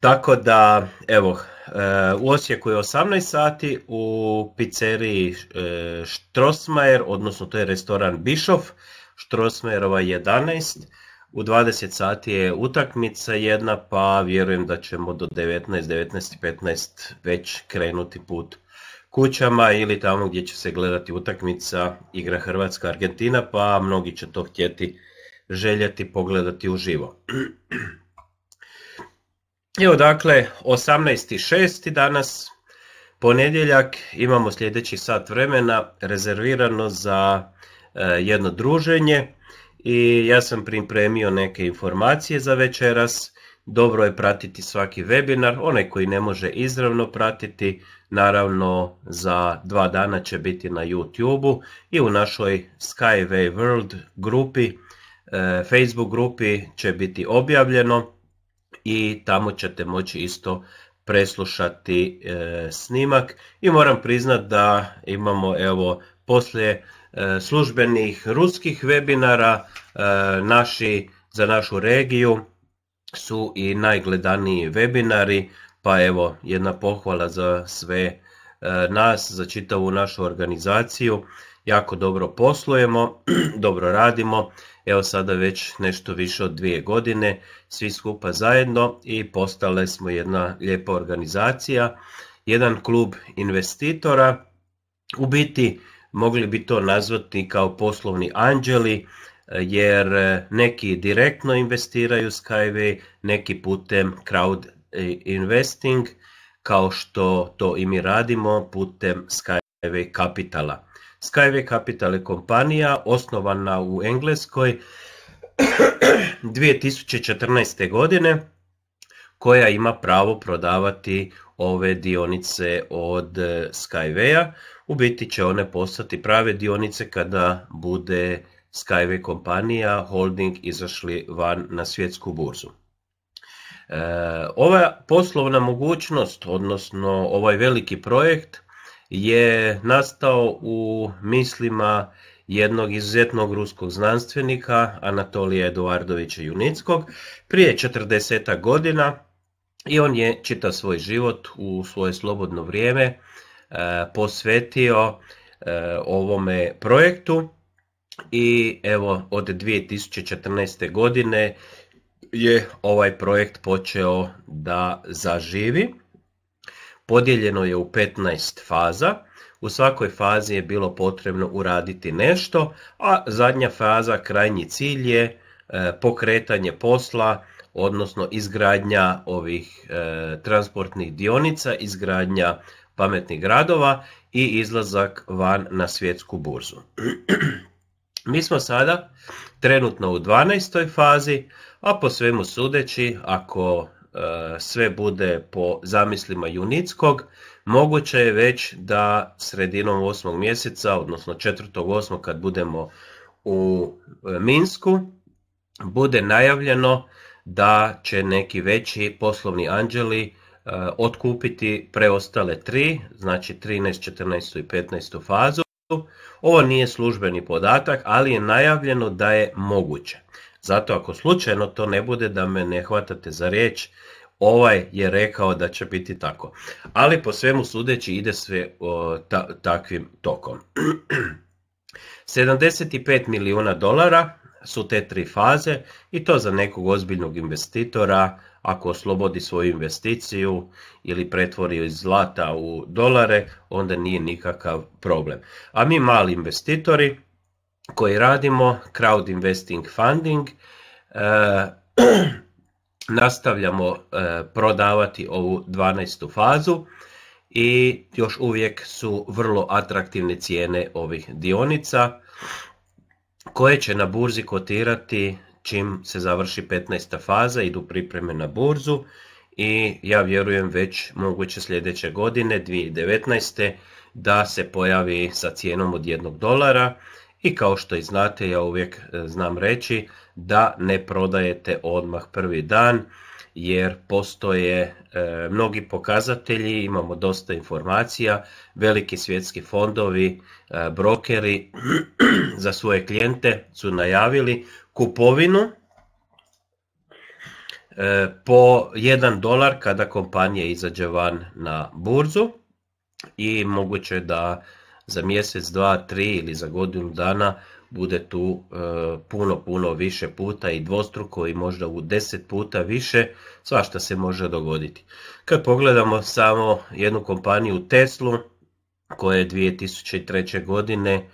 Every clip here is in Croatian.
Tako da, evo, e, u Osijeku je 18 sati, u pizzeriji Štrosmajer, e, odnosno to je restoran Bischof, Štrosmajerova 11, u 20 sati je utakmica jedna, pa vjerujem da ćemo do 19, 19.15 već krenuti put kućama ili tamo gdje će se gledati utakmica igra Hrvatska-Argentina, pa mnogi će to htjeti željeti pogledati uživo. Evo dakle, 18.6. danas, ponedjeljak, imamo sljedeći sat vremena rezervirano za e, jedno druženje i ja sam pripremio neke informacije za večeras. Dobro je pratiti svaki webinar, onaj koji ne može izravno pratiti, naravno za dva dana će biti na YouTube-u i u našoj Skyway World grupi E, Facebook grupi će biti objavljeno i tamo ćete moći isto preslušati e, snimak i moram priznat da imamo evo poslije e, službenih ruskih webinara naši za našu regiju su i najgledaniji webinari pa evo jedna pohvala za sve nas, za čitavu našu organizaciju. Jako dobro poslujemo, dobro radimo evo sada već nešto više od dvije godine, svi skupa zajedno i postale smo jedna lijepa organizacija, jedan klub investitora, u biti mogli bi to nazvati kao poslovni anđeli, e, jer e, neki direktno investiraju Skyway, neki putem crowd investing, kao što to i mi radimo putem Skyway kapitala. Skyway Capital kompanija osnovana u Engleskoj 2014. godine koja ima pravo prodavati ove dionice od e, Skywaya. U biti će one postati prave dionice kada bude Skyway kompanija holding izašli van na svjetsku burzu. E, ova poslovna mogućnost, odnosno ovaj veliki projekt, je nastao u mislima jednog izuzetnog ruskog znanstvenika Anatolija Eduardovića Junickog prije 40 godina i on je čita svoj život u svoje slobodno vrijeme e, posvetio e, ovome projektu i evo od 2014. godine je ovaj projekt počeo da zaživi Podijeljeno je u 15 faza. U svakoj fazi je bilo potrebno uraditi nešto, a zadnja faza, krajnji cilj je e, pokretanje posla, odnosno izgradnja ovih e, transportnih dionica, izgradnja pametnih gradova i izlazak van na svjetsku burzu. Mi smo sada trenutno u 12. fazi, a po svemu sudeći, ako E, sve bude po zamislima Junickog, moguće je već da sredinom 8. mjeseca, odnosno 8. kad budemo u e, Minsku, bude najavljeno da će neki veći poslovni anđeli e, otkupiti preostale tri, znači 13, 14 i 15 fazu. Ovo nije službeni podatak, ali je najavljeno da je moguće. Zato ako slučajno to ne bude da me ne hvatate za riječ, ovaj je rekao da će biti tako. Ali po svemu sudeći ide sve takvim tokom. 75 milijuna dolara su te tri faze i to za nekog ozbiljnog investitora ako oslobodi svoju investiciju ili pretvori iz zlata u dolare, onda nije nikakav problem. A mi mali investitori koji radimo crowd investing funding, e, nastavljamo e, prodavati ovu 12. fazu i još uvijek su vrlo atraktivne cijene ovih dionica koje će na burzi kotirati čim se završi 15. faza, idu pripreme na burzu i ja vjerujem već moguće sljedeće godine 2019. da se pojavi sa cijenom od 1 dolara i kao što i znate ja uvijek e, znam reći da ne prodajete odmah prvi dan jer postoje e, mnogi pokazatelji, imamo dosta informacija, veliki svjetski fondovi, e, brokeri za svoje klijente su najavili kupovinu e, po 1 dolar kada kompanija izađe van na burzu i moguće da za mjesec, dva, tri ili za godinu dana bude tu e, puno, puno više puta i dvostruko i možda u deset puta više, svašta se može dogoditi. Kad pogledamo samo jednu kompaniju Teslu, koja je 2003. godine e,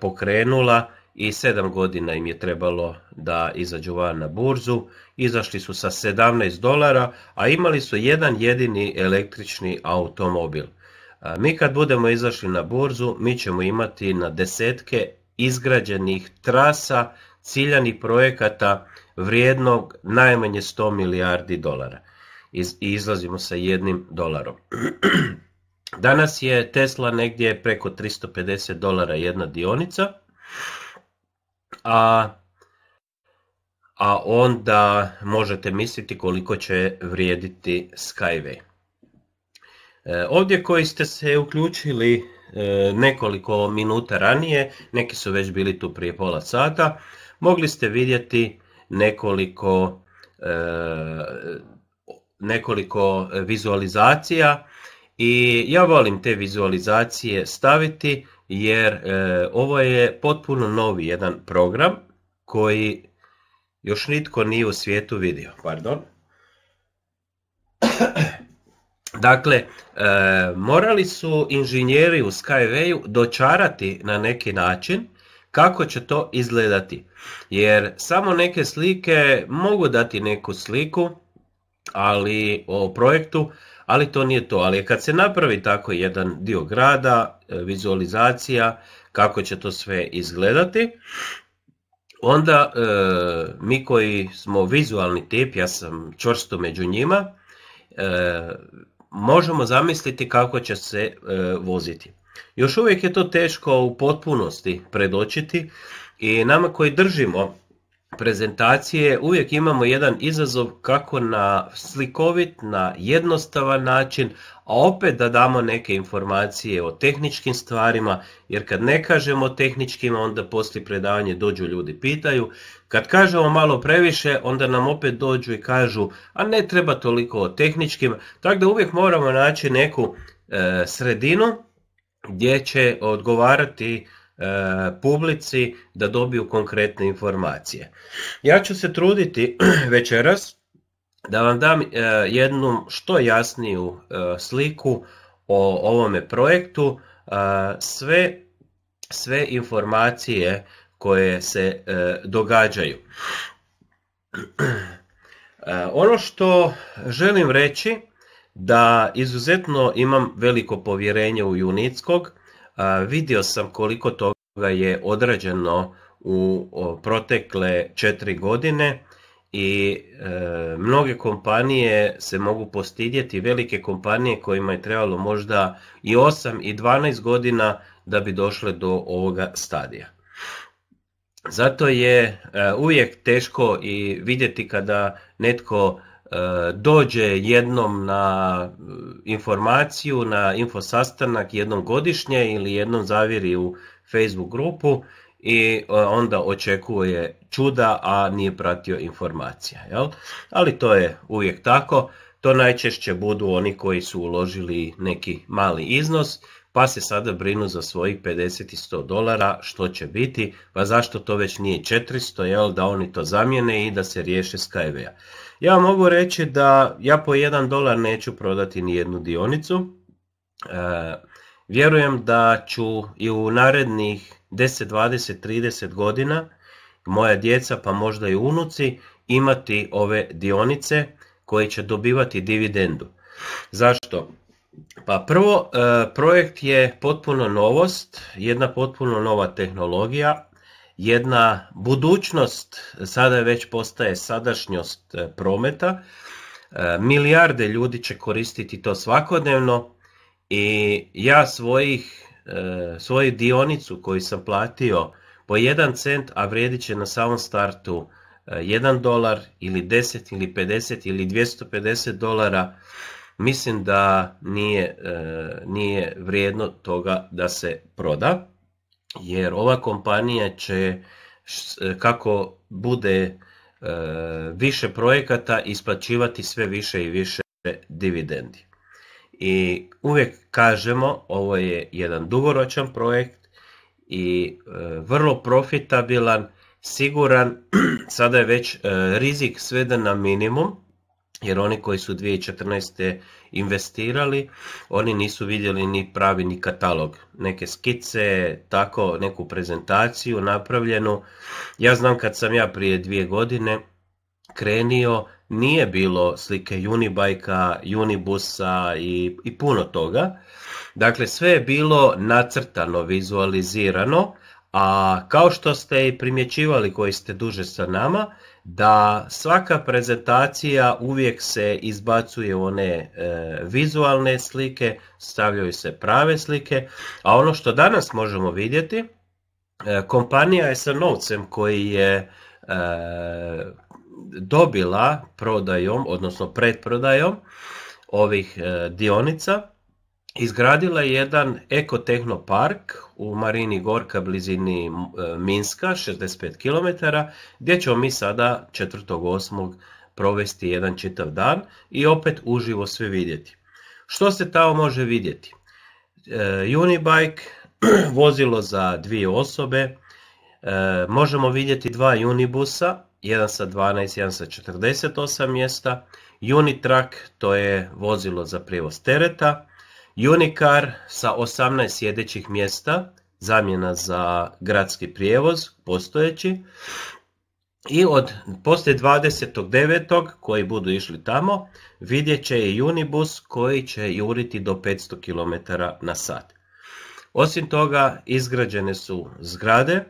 pokrenula i 7 godina im je trebalo da izađu van na burzu, izašli su sa 17 dolara, a imali su jedan jedini električni automobil. E, mi kad budemo izašli na burzu, mi ćemo imati na desetke izgrađenih trasa, ciljanih projekata vrijednog najmanje 100 milijardi dolara. I izlazimo sa jednim dolarom. Danas je Tesla negdje preko 350 dolara jedna dionica, a, a onda možete misliti koliko će vrijediti Skyway. E, ovdje koji ste se uključili E, nekoliko minuta ranije, neki su već bili tu prije pola sata, mogli ste vidjeti nekoliko, e, nekoliko vizualizacija i ja volim te vizualizacije staviti jer e, ovo je potpuno novi jedan program koji još nitko nije u svijetu vidio. Pardon. Dakle, e, morali su inženjeri u Skywayu dočarati na neki način kako će to izgledati. Jer samo neke slike mogu dati neku sliku ali o projektu, ali to nije to. Ali kad se napravi tako jedan dio grada, e, vizualizacija, kako će to sve izgledati, onda e, mi koji smo vizualni tip, ja sam čvrsto među njima, e, možemo zamisliti kako će se e, voziti. Još uvijek je to teško u potpunosti predočiti i nama koji držimo prezentacije uvijek imamo jedan izazov kako na slikovit, na jednostavan način, a opet da damo neke informacije o tehničkim stvarima, jer kad ne kažemo tehničkim, onda poslije predavanje dođu ljudi pitaju, kad kažemo malo previše, onda nam opet dođu i kažu, a ne treba toliko o tehničkim, tako da uvijek moramo naći neku e, sredinu gdje će odgovarati E, publici da dobiju konkretne informacije. Ja ću se truditi večeras da vam dam e, jednu što jasniju e, sliku o ovome projektu, sve, sve informacije koje se događaju. Ono što želim reći da izuzetno imam veliko povjerenje u Junickog, vidio sam koliko toga je odrađeno u protekle četiri godine i e, mnoge kompanije se mogu postidjeti, velike kompanije kojima je trebalo možda i 8 i 12 godina da bi došle do ovoga stadija. Zato je e, uvijek teško i vidjeti kada netko E, dođe jednom na e, informaciju, na info sastanak jednom godišnje ili jednom zaviri u Facebook grupu i e, onda očekuje čuda, a nije pratio informacija. Jel? Ali to je uvijek tako. To najčešće budu oni koji su uložili neki mali iznos, pa se sada brinu za svojih 50 i 100 dolara, što će biti, pa zašto to već nije 400, jel, da oni to zamijene i da se riješe skyway a ja mogu reći da ja po jedan dolar neću prodati ni jednu dionicu. E, vjerujem da ću i u narednih 10, 20, 30 godina moja djeca pa možda i unuci imati ove dionice koje će dobivati dividendu. Zašto? Pa prvo, e, projekt je potpuno novost, jedna potpuno nova tehnologija, jedna budućnost, sada već postaje sadašnjost e, prometa. E, milijarde ljudi će koristiti to svakodnevno i ja svojih, e, svoju dionicu koju sam platio po 1 cent, a vrijedit će na samom startu 1 dolar ili 10 ili 50 ili 250 dolara, mislim da nije, nije vrijedno toga da se proda jer ova kompanija će e, kako bude e, više projekata isplaćivati sve više i više dividendi. I uvijek kažemo ovo je jedan dugoročan projekt i e, vrlo profitabilan, siguran, sada je već rizik sveden na minimum jer oni koji su 2014. investirali, oni nisu vidjeli ni pravi ni katalog. Neke skice, tako neku prezentaciju napravljenu. Ja znam kad sam ja prije dvije godine krenio, nije bilo slike Unibajka, Unibusa i, i puno toga. Dakle, sve je bilo nacrtano, vizualizirano, a kao što ste i primjećivali koji ste duže sa nama, da svaka prezentacija uvijek se izbacuje one e, vizualne slike, stavljaju se prave slike, a ono što danas možemo vidjeti, e, kompanija je sa novcem koji je e, dobila prodajom, odnosno pretprodajom ovih dionica, izgradila je jedan ekotehnopark u Marini Gorka blizini e, Minska, 65 km, gdje ćemo mi sada 4.8. provesti jedan čitav dan i opet uživo sve vidjeti. Što se tamo može vidjeti? E, Unibike, vozilo za dvije osobe, e, možemo vidjeti dva Unibusa, jedan sa 12, jedan sa 48 mjesta, Unitrack, to je vozilo za prijevoz tereta, Unicar sa 18 sjedećih mjesta, zamjena za gradski prijevoz postojeći. I od poslije 29. koji budu išli tamo, vidjet će i Unibus koji će juriti do 500 km na sat. Osim toga, izgrađene su zgrade,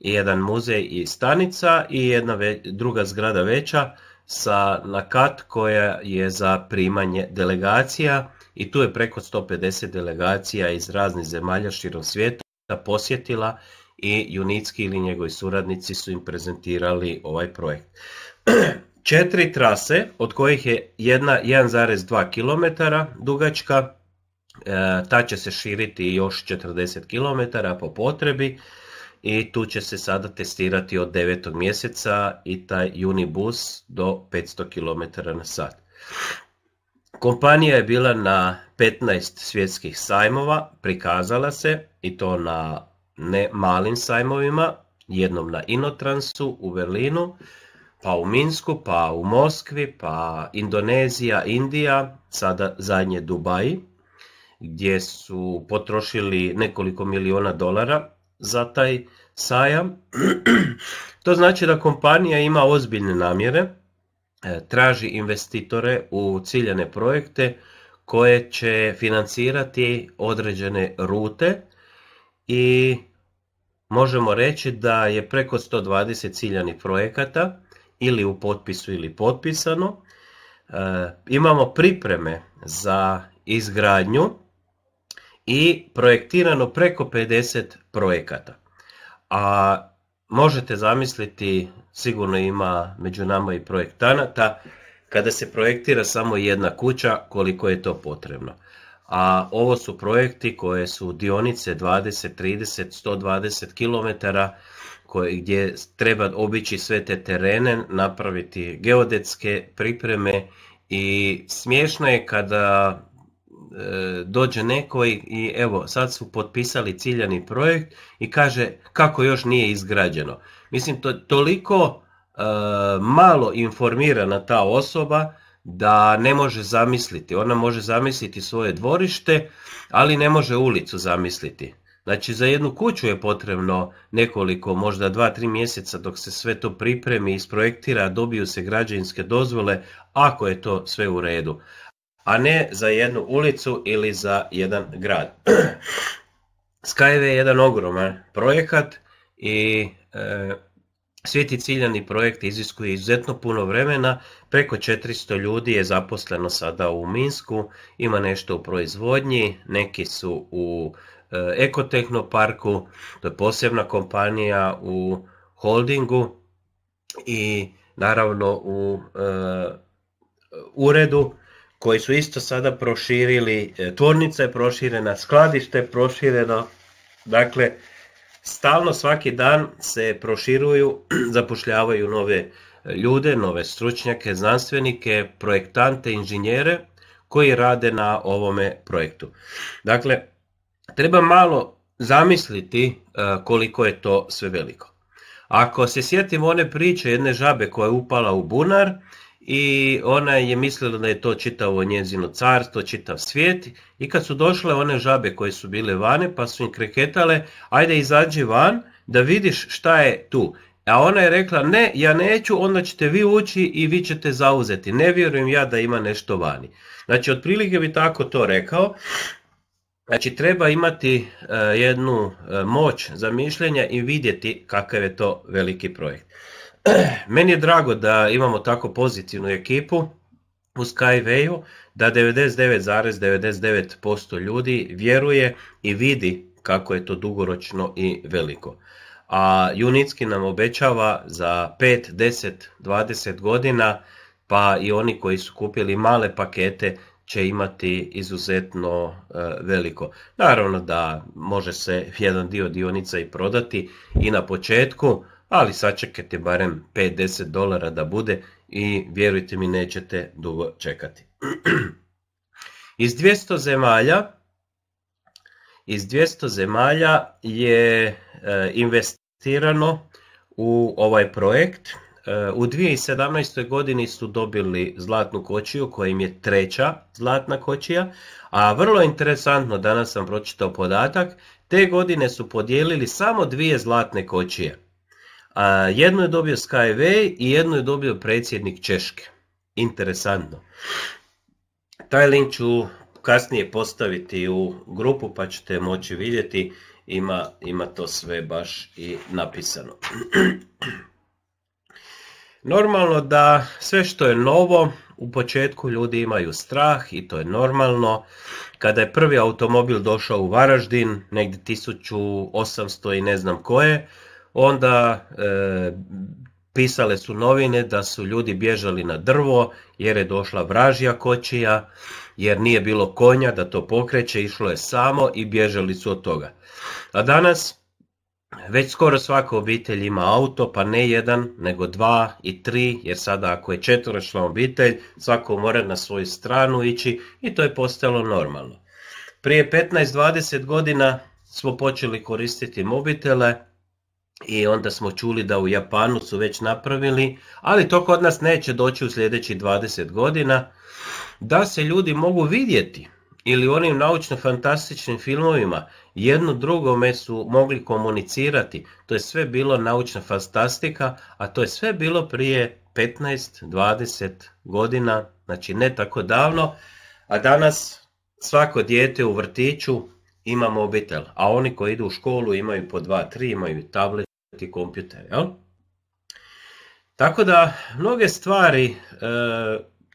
jedan muzej i stanica i jedna druga zgrada veća sa nakat koja je za primanje delegacija i tu je preko 150 delegacija iz raznih zemalja širom svijeta posjetila i Junicki ili njegovi suradnici su im prezentirali ovaj projekt. Četiri trase, od kojih je jedna 1,2 km dugačka, e, ta će se širiti još 40 km po potrebi i tu će se sada testirati od 9. mjeseca i taj Unibus do 500 km na sat. Kompanija je bila na 15 svjetskih sajmova, prikazala se i to na ne malim sajmovima, jednom na Inotransu u Berlinu, pa u Minsku, pa u Moskvi, pa Indonezija, Indija, sada zadnje Dubaji, gdje su potrošili nekoliko miliona dolara za taj sajam. To znači da kompanija ima ozbiljne namjere E, traži investitore u ciljane projekte koje će financirati određene rute i možemo reći da je preko 120 ciljanih projekata ili u potpisu ili potpisano. E, imamo pripreme za izgradnju i projektirano preko 50 projekata. A možete zamisliti sigurno ima među nama i projektanata, kada se projektira samo jedna kuća, koliko je to potrebno. A ovo su projekti koje su dionice 20, 30, 120 km, koje, gdje treba obići sve te terene, napraviti geodetske pripreme i smiješno je kada E, dođe neko i, evo sad su potpisali ciljani projekt i kaže kako još nije izgrađeno. Mislim to, toliko e, malo informirana ta osoba da ne može zamisliti. Ona može zamisliti svoje dvorište, ali ne može ulicu zamisliti. Znači za jednu kuću je potrebno nekoliko, možda dva, tri mjeseca dok se sve to pripremi, isprojektira, dobiju se građevinske dozvole, ako je to sve u redu a ne za jednu ulicu ili za jedan grad. Skyway je jedan ogroman projekat i e, svi ti ciljani projekti iziskuje izuzetno puno vremena, preko 400 ljudi je zaposleno sada u Minsku, ima nešto u proizvodnji, neki su u e, Ekotehnoparku, to je posebna kompanija u holdingu i naravno u e, uredu koji su isto sada proširili, e, tvornica je proširena, skladište je prošireno, dakle stalno svaki dan se proširuju, zapošljavaju nove e, ljude, nove stručnjake, znanstvenike, projektante, inženjere koji rade na ovome projektu. Dakle, treba malo zamisliti e, koliko je to sve veliko. Ako se sjetimo one priče jedne žabe koja je upala u bunar i ona je mislila da je to čitavo njezino carstvo, čitav svijet i kad su došle one žabe koje su bile vane pa su im kreketale ajde izađi van da vidiš šta je tu. A ona je rekla ne, ja neću, onda ćete vi ući i vi ćete zauzeti. Ne vjerujem ja da ima nešto vani. Znači, otprilike bi tako to rekao. Znači, treba imati e, jednu e, moć za mišljenja i vidjeti kakav je to veliki projekt. Meni je drago da imamo tako pozitivnu ekipu u Skywayu, da 99,99% ljudi vjeruje i vidi kako je to dugoročno i veliko. A junicki nam obećava za 5, 10, 20 godina, pa i oni koji su kupili male pakete će imati izuzetno e, veliko. Naravno da može se jedan dio dionica i prodati i na početku, ali sačekajte barem 5-10 dolara da bude i vjerujte mi nećete dugo čekati. iz 200 zemalja iz 200 zemalja je eh, investirano u ovaj projekt. Eh, u 2017. godini su dobili zlatnu kočiju koja im je treća zlatna kočija, a vrlo interesantno, danas sam pročitao podatak, te godine su podijelili samo dvije zlatne kočije jedno je dobio Skyway i jedno je dobio predsjednik Češke. Interesantno. Taj link ću kasnije postaviti u grupu pa ćete moći vidjeti. Ima, ima to sve baš i napisano. Normalno da sve što je novo, u početku ljudi imaju strah i to je normalno. Kada je prvi automobil došao u Varaždin, negdje 1800 i ne znam koje, onda e, pisale su novine da su ljudi bježali na drvo jer je došla vražja kočija, jer nije bilo konja da to pokreće, išlo je samo i bježali su od toga. A danas već skoro svaka obitelj ima auto, pa ne jedan, nego dva i tri, jer sada ako je četvoročna obitelj, svako mora na svoju stranu ići i to je postalo normalno. Prije 15-20 godina smo počeli koristiti mobitele, i onda smo čuli da u Japanu su već napravili, ali to kod nas neće doći u sljedećih 20 godina, da se ljudi mogu vidjeti ili u onim naučno-fantastičnim filmovima jedno drugome su mogli komunicirati. To je sve bilo naučna fantastika, a to je sve bilo prije 15-20 godina, znači ne tako davno, a danas svako dijete u vrtiću ima mobitel, a oni koji idu u školu imaju po dva, tri, imaju tablet, kompjuter. Jel? Tako da mnoge stvari e,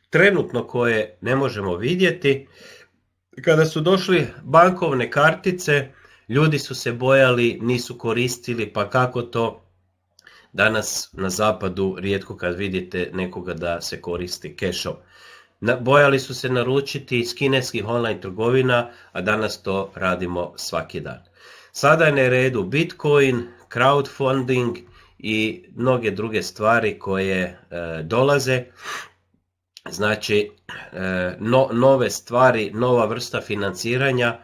trenutno koje ne možemo vidjeti, kada su došli bankovne kartice, ljudi su se bojali, nisu koristili, pa kako to danas na zapadu rijetko kad vidite nekoga da se koristi kešom. Bojali su se naručiti iz kineskih online trgovina, a danas to radimo svaki dan. Sada je na redu Bitcoin, crowdfunding i mnoge druge stvari koje e, dolaze. Znači e, nove stvari, nova vrsta financiranja,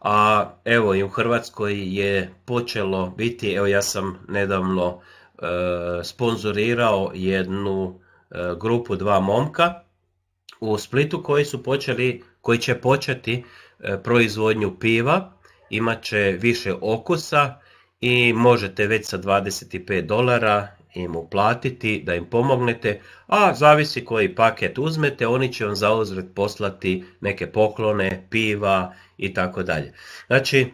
a evo i u Hrvatskoj je počelo biti, evo ja sam nedavno e, sponzorirao jednu e, grupu dva momka u Splitu koji su počeli, koji će početi proizvodnju piva, imat će više okusa, i možete već sa 25 dolara im uplatiti da im pomognete, a zavisi koji paket uzmete, oni će vam uzret poslati neke poklone, piva i tako dalje. Znači,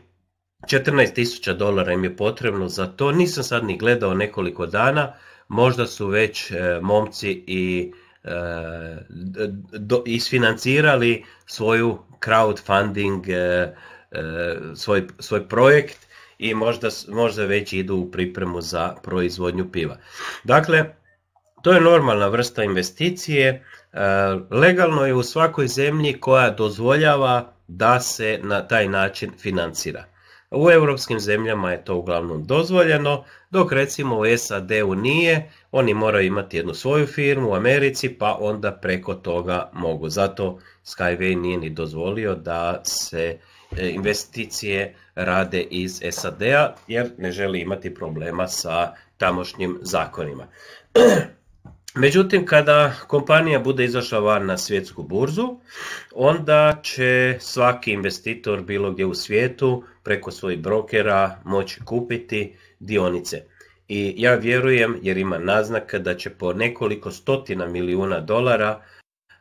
14.000 dolara im je potrebno za to, nisam sad ni gledao nekoliko dana, možda su već e, momci i e, isfinancirali svoju crowdfunding, e, svoj projekt, i možda, možda već idu u pripremu za proizvodnju piva. Dakle, to je normalna vrsta investicije, e, legalno je u svakoj zemlji koja dozvoljava da se na taj način financira. U europskim zemljama je to uglavnom dozvoljeno, dok recimo u SAD-u nije, oni moraju imati jednu svoju firmu u Americi, pa onda preko toga mogu. Zato Skyway nije ni dozvolio da se E, investicije rade iz SAD-a jer ne želi imati problema sa tamošnjim zakonima. Međutim, kada kompanija bude izašla van na svjetsku burzu, onda će svaki investitor bilo gdje u svijetu preko svojih brokera moći kupiti dionice. I ja vjerujem, jer ima naznaka da će po nekoliko stotina milijuna dolara e,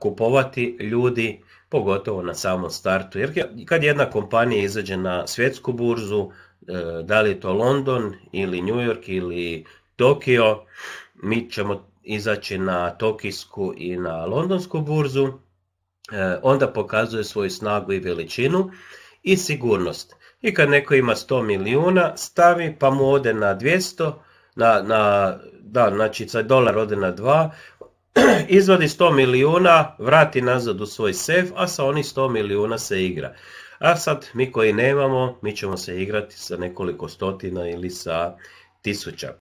kupovati ljudi pogotovo na samom startu. Jer kad jedna kompanija izađe na svjetsku burzu, e, da li je to London ili New York ili Tokio, mi ćemo izaći na tokijsku i na londonsku burzu, e, onda pokazuje svoju snagu i veličinu i sigurnost. I kad neko ima 100 milijuna, stavi pa mu ode na 200, na, na, da, znači dolar ode na 2, izvadi 100 milijuna, vrati nazad u svoj sef, a sa onih 100 milijuna se igra. A sad mi koji nemamo, mi ćemo se igrati sa nekoliko stotina ili sa tisuća.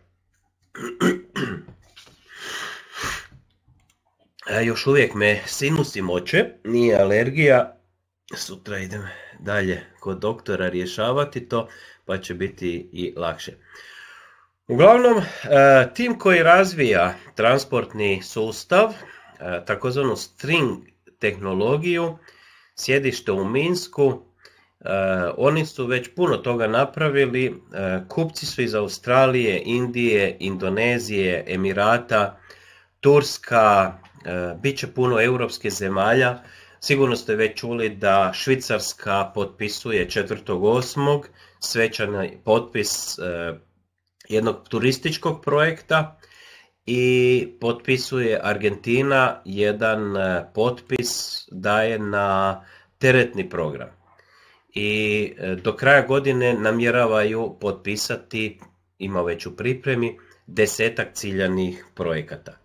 još uvijek me sinusi moće, nije alergija. Sutra idem dalje kod doktora rješavati to, pa će biti i lakše. Uglavnom, e, tim koji razvija transportni sustav, e, takozvanu string tehnologiju, sjedište u Minsku, e, oni su već puno toga napravili, kupci su iz Australije, Indije, Indonezije, Emirata, Turska, bit će puno europskih zemalja, Sigurno ste već čuli da Švicarska potpisuje 4.8. svečani potpis jednog turističkog projekta i potpisuje Argentina jedan e, potpis daje na teretni program. I e, do kraja godine namjeravaju potpisati, ima već u pripremi, desetak ciljanih projekata. E,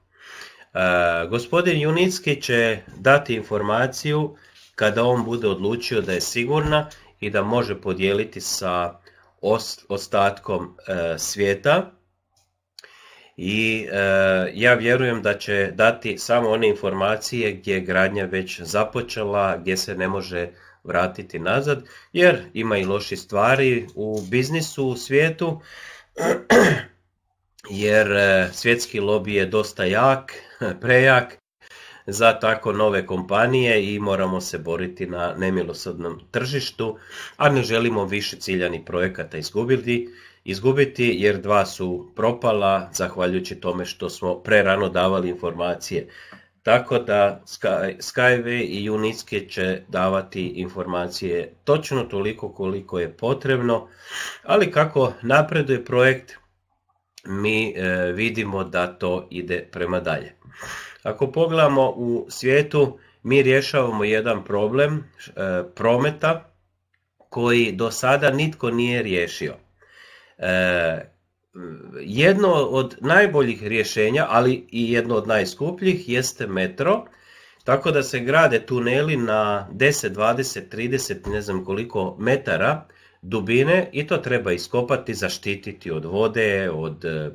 gospodin Junicki će dati informaciju kada on bude odlučio da je sigurna i da može podijeliti sa ostatkom e, svijeta i e, ja vjerujem da će dati samo one informacije gdje je gradnja već započela, gdje se ne može vratiti nazad, jer ima i loši stvari u biznisu, u svijetu, jer e, svjetski lobby je dosta jak, prejak za tako nove kompanije i moramo se boriti na nemilosrdnom tržištu, a ne želimo više ciljanih projekata izgubiti, izgubiti jer dva su propala zahvaljujući tome što smo prerano davali informacije. Tako da Skyway i Unitske će davati informacije točno toliko koliko je potrebno, ali kako napreduje projekt mi e, vidimo da to ide prema dalje. Ako pogledamo u svijetu, mi rješavamo jedan problem e, prometa koji do sada nitko nije riješio. E, jedno od najboljih rješenja, ali i jedno od najskupljih, jeste metro. Tako da se grade tuneli na 10, 20, 30, ne znam koliko metara dubine i to treba iskopati, zaštititi od vode, od e,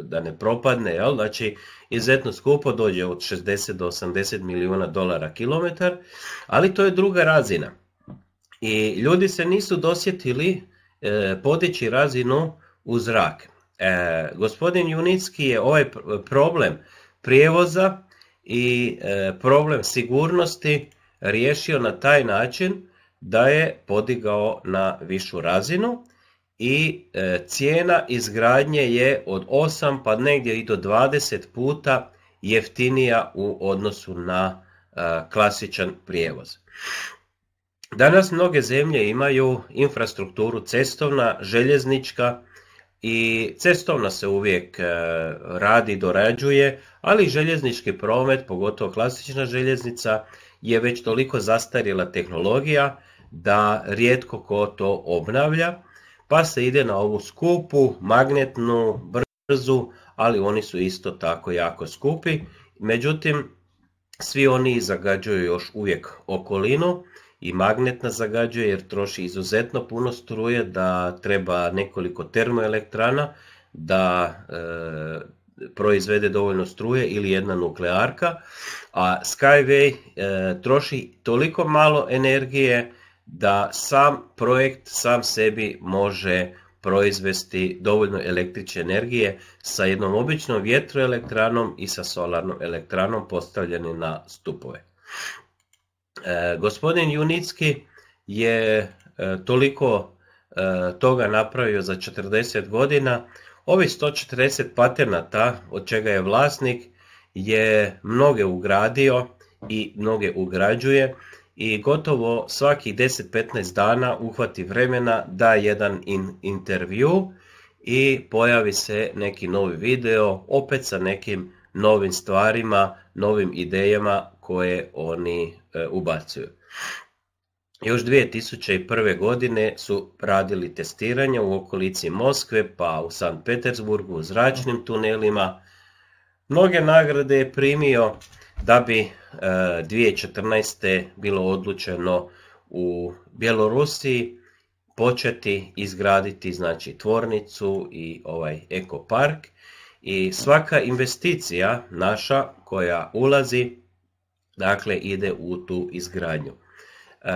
da ne propadne, jel? znači izuzetno skupo dođe od 60 do 80 milijuna dolara kilometar, ali to je druga razina. I ljudi se nisu dosjetili e, podići razinu u zrak. E, gospodin Junicki je ovaj problem prijevoza i e, problem sigurnosti riješio na taj način da je podigao na višu razinu i e, cijena izgradnje je od 8 pa negdje i do 20 puta jeftinija u odnosu na e, klasičan prijevoz. Danas mnoge zemlje imaju infrastrukturu cestovna, željeznička i cestovna se uvijek e, radi, dorađuje, ali željeznički promet, pogotovo klasična željeznica, je već toliko zastarjela tehnologija da rijetko ko to obnavlja pa se ide na ovu skupu, magnetnu, brzu, ali oni su isto tako jako skupi. Međutim, svi oni zagađuju još uvijek okolinu i magnetna zagađuje jer troši izuzetno puno struje da treba nekoliko termoelektrana da e, proizvede dovoljno struje ili jedna nuklearka, a Skyway e, troši toliko malo energije da sam projekt sam sebi može proizvesti dovoljno električne energije sa jednom običnom vjetroelektranom i sa solarnom elektranom postavljenim na stupove. E, gospodin Junicki je e, toliko e, toga napravio za 40 godina. Ovi 140 patenata, od čega je vlasnik, je mnoge ugradio i mnoge ugrađuje i gotovo svakih 10-15 dana uhvati vremena da jedan in intervju i pojavi se neki novi video opet sa nekim novim stvarima, novim idejama koje oni e, ubacuju. Još 2001. godine su radili testiranje u okolici Moskve pa u Sankt Petersburgu u zračnim tunelima. Mnoge nagrade je primio da bi 2014. E, bilo odlučeno u Bjelorusiji početi izgraditi znači tvornicu i ovaj ekopark i svaka investicija naša koja ulazi dakle ide u tu izgradnju. E,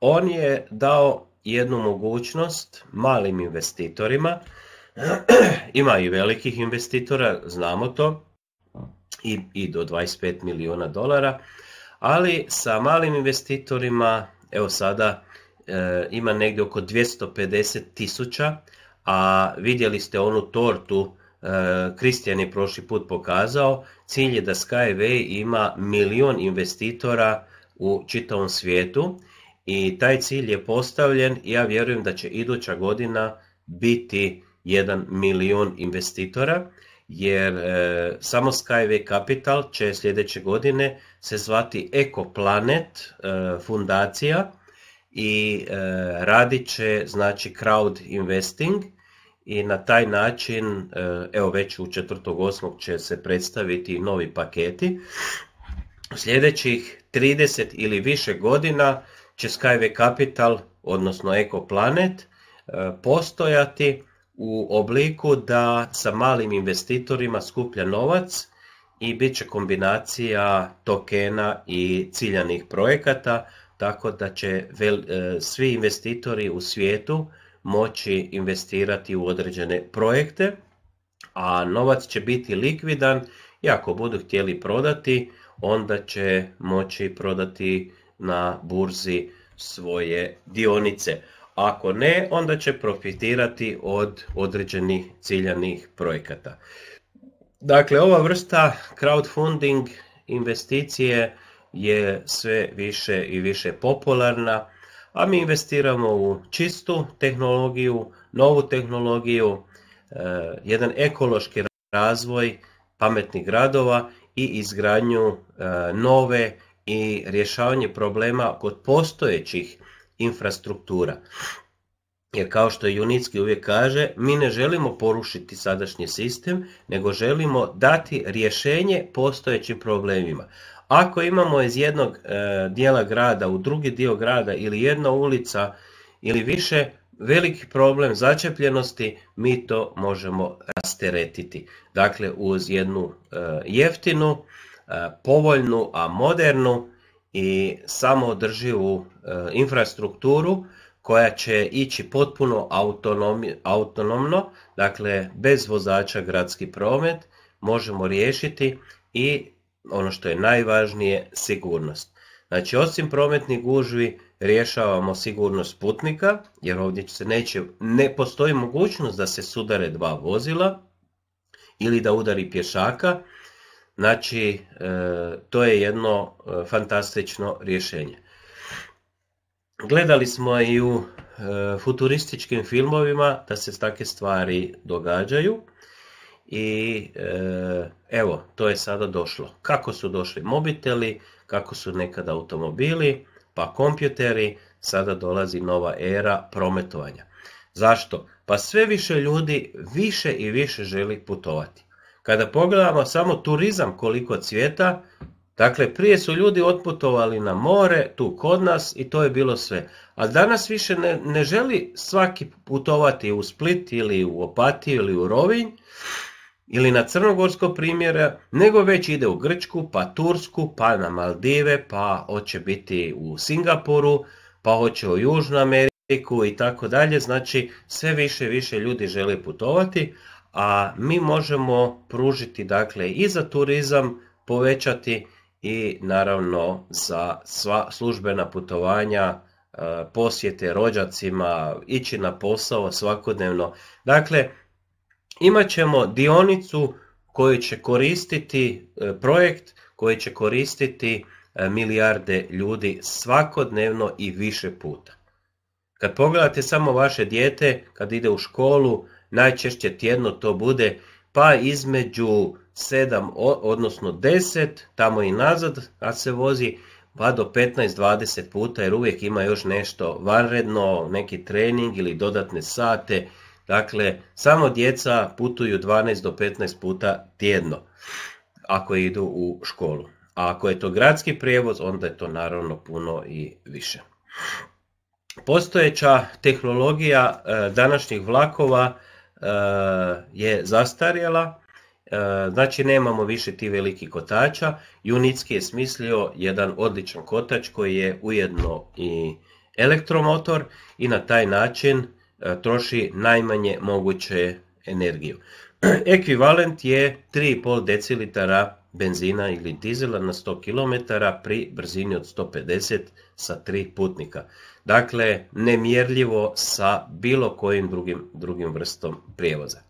on je dao jednu mogućnost malim investitorima, ima i velikih investitora, znamo to, i, do 25 milijuna dolara, ali sa malim investitorima, evo sada e, ima negdje oko 250 tisuća, a vidjeli ste onu tortu Kristijan e, je prošli put pokazao, cilj je da Skyway ima milijun investitora u čitavom svijetu i taj cilj je postavljen i ja vjerujem da će iduća godina biti jedan milijun investitora jer e, samo Skyway Capital će sljedeće godine se zvati Ecoplanet e, fundacija i e, radit će znači crowd investing i na taj način, e, evo već u 4.8. će se predstaviti novi paketi. sljedećih 30 ili više godina će Skyway Capital, odnosno Ecoplanet, e, postojati u obliku da sa malim investitorima skuplja novac i bit će kombinacija tokena i ciljanih projekata, tako da će e, svi investitori u svijetu moći investirati u određene projekte, a novac će biti likvidan i ako budu htjeli prodati, onda će moći prodati na burzi svoje dionice. Ako ne, onda će profitirati od određenih ciljanih projekata. Dakle, ova vrsta crowdfunding investicije je sve više i više popularna, a mi investiramo u čistu tehnologiju, novu tehnologiju, e, jedan ekološki razvoj pametnih gradova i izgradnju e, nove i rješavanje problema kod postojećih infrastruktura. Jer kao što je Junicki uvijek kaže, mi ne želimo porušiti sadašnji sistem, nego želimo dati rješenje postojećim problemima. Ako imamo iz jednog e, dijela grada u drugi dio grada ili jedna ulica ili više veliki problem začepljenosti, mi to možemo rasteretiti. Dakle, uz jednu e, jeftinu, e, povoljnu, a modernu i samoodrživu e, infrastrukturu koja će ići potpuno autonomno, dakle bez vozača gradski promet možemo riješiti i ono što je najvažnije sigurnost. Znači osim prometnih gužvi rješavamo sigurnost putnika jer ovdje se neće, ne postoji mogućnost da se sudare dva vozila ili da udari pješaka Znači, e, to je jedno e, fantastično rješenje. Gledali smo i u e, futurističkim filmovima da se takve stvari događaju i evo, to je sada došlo. Kako su došli mobiteli, kako su nekada automobili, pa kompjuteri, sada dolazi nova era prometovanja. Zašto? Pa sve više ljudi više i više želi putovati. Kada pogledamo samo turizam koliko cvjeta, dakle prije su ljudi otputovali na more, tu kod nas i to je bilo sve. A danas više ne, ne želi svaki putovati u Split ili u Opatiju ili u Rovinj, ili na crnogorsko primjera, nego već ide u Grčku, pa Tursku, pa na Maldive, pa hoće biti u Singapuru, pa hoće u Južnu Ameriku i tako dalje. Znači sve više i više ljudi želi putovati, a mi možemo pružiti dakle i za turizam povećati i naravno za sva službena putovanja, e, posjete rođacima, ići na posao svakodnevno. Dakle, imat ćemo dionicu koju će koristiti e, projekt, koji će koristiti e, milijarde ljudi svakodnevno i više puta. Kad pogledate samo vaše dijete, kad ide u školu, najčešće tjedno to bude pa između 7 odnosno 10 tamo i nazad a se vozi pa do 15-20 puta jer uvijek ima još nešto vanredno, neki trening ili dodatne sate. Dakle, samo djeca putuju 12 do 15 puta tjedno ako idu u školu. A ako je to gradski prijevoz, onda je to naravno puno i više. Postojeća tehnologija e, današnjih vlakova E, je zastarjela, e, znači nemamo više ti veliki kotača. Junitski je smislio jedan odličan kotač koji je ujedno i elektromotor i na taj način e, troši najmanje moguće energiju. Ekvivalent je 3,5 decilitara benzina ili dizela na 100 km pri brzini od 150 km sa tri putnika. Dakle, nemjerljivo sa bilo kojim drugim, drugim vrstom prijevoza.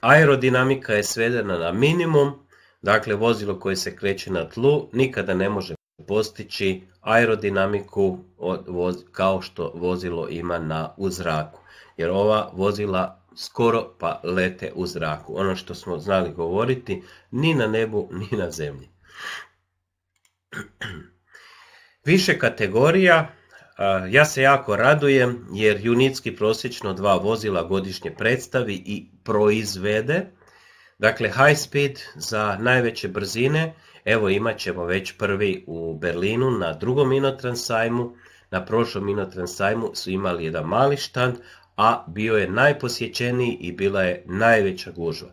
Aerodinamika je svedena na minimum, dakle vozilo koje se kreće na tlu nikada ne može postići aerodinamiku kao što vozilo ima na u zraku. Jer ova vozila skoro pa lete u zraku. Ono što smo znali govoriti ni na nebu ni na zemlji. Više kategorija, ja se jako radujem jer junitski prosječno dva vozila godišnje predstavi i proizvede. Dakle, high speed za najveće brzine, evo imat ćemo već prvi u Berlinu na drugom Inotransajmu. Na prošlom sajmu su imali jedan mali štand, a bio je najposjećeniji i bila je najveća gužva.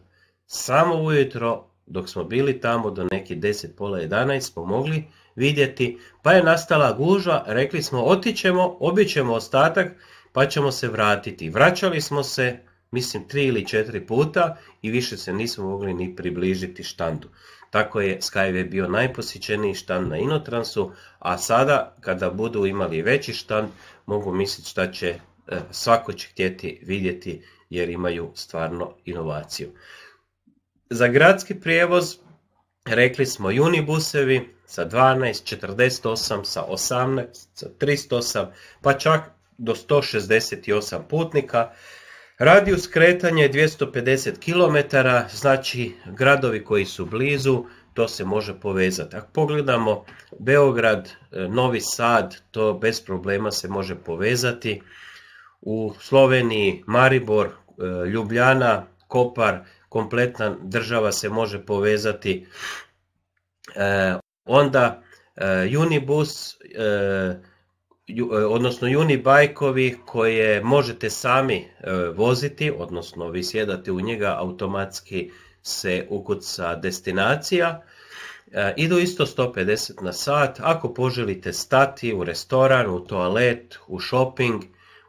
Samo ujutro dok smo bili tamo do neki 1030 pola 11 smo mogli vidjeti, pa je nastala gužva, rekli smo otićemo, obićemo ostatak, pa ćemo se vratiti. Vraćali smo se, mislim, tri ili četiri puta i više se nismo mogli ni približiti štandu. Tako je Skyway bio najposjećeniji štand na inotransu, a sada kada budu imali veći štand, mogu misliti šta će e, svako će htjeti vidjeti jer imaju stvarno inovaciju. Za gradski prijevoz rekli smo unibusevi, sa 12, 48, sa 18, sa 308, pa čak do 168 putnika. Radijus kretanja je 250 km, znači gradovi koji su blizu, to se može povezati. Ako pogledamo Beograd, e, Novi Sad, to bez problema se može povezati. U Sloveniji Maribor, e, Ljubljana, Kopar, kompletna država se može povezati. E, onda e, Unibus, e, e, odnosno Unibajkovi koje možete sami voziti, odnosno vi sjedate u njega, automatski se ukuca destinacija. Idu isto 150 na sat, ako poželite stati u restoran, u toalet, u shopping,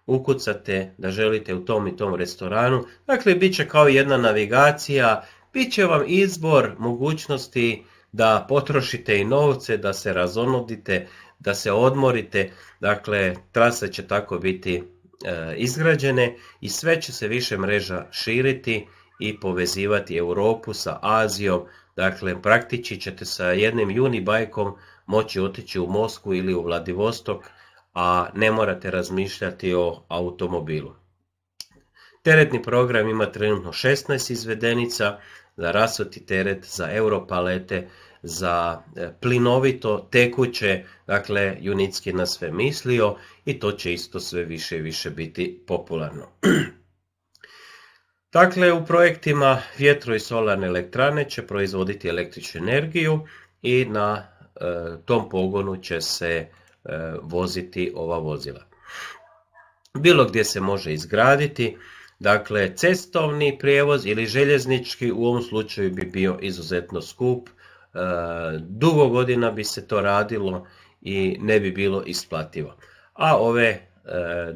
ukucate da želite u tom i tom restoranu. Dakle, bit će kao jedna navigacija, bit će vam izbor mogućnosti da potrošite i novce, da se razonudite, da se odmorite. Dakle, trase će tako biti e, izgrađene i sve će se više mreža širiti i povezivati Europu sa Azijom. Dakle, praktički ćete sa jednim bajkom moći otići u Mosku ili u Vladivostok, a ne morate razmišljati o automobilu. Teretni program ima trenutno 16 izvedenica za rasuti teret, za europalete, za e, plinovito, tekuće, dakle Junitski na sve mislio i to će isto sve više i više biti popularno. Dakle, u projektima vjetro i solarne elektrane će proizvoditi električnu energiju i na e, tom pogonu će se e, voziti ova vozila. Bilo gdje se može izgraditi, dakle cestovni prijevoz ili željeznički u ovom slučaju bi bio izuzetno skup Eh, dugo godina bi se to radilo i ne bi bilo isplativo. A ove eh,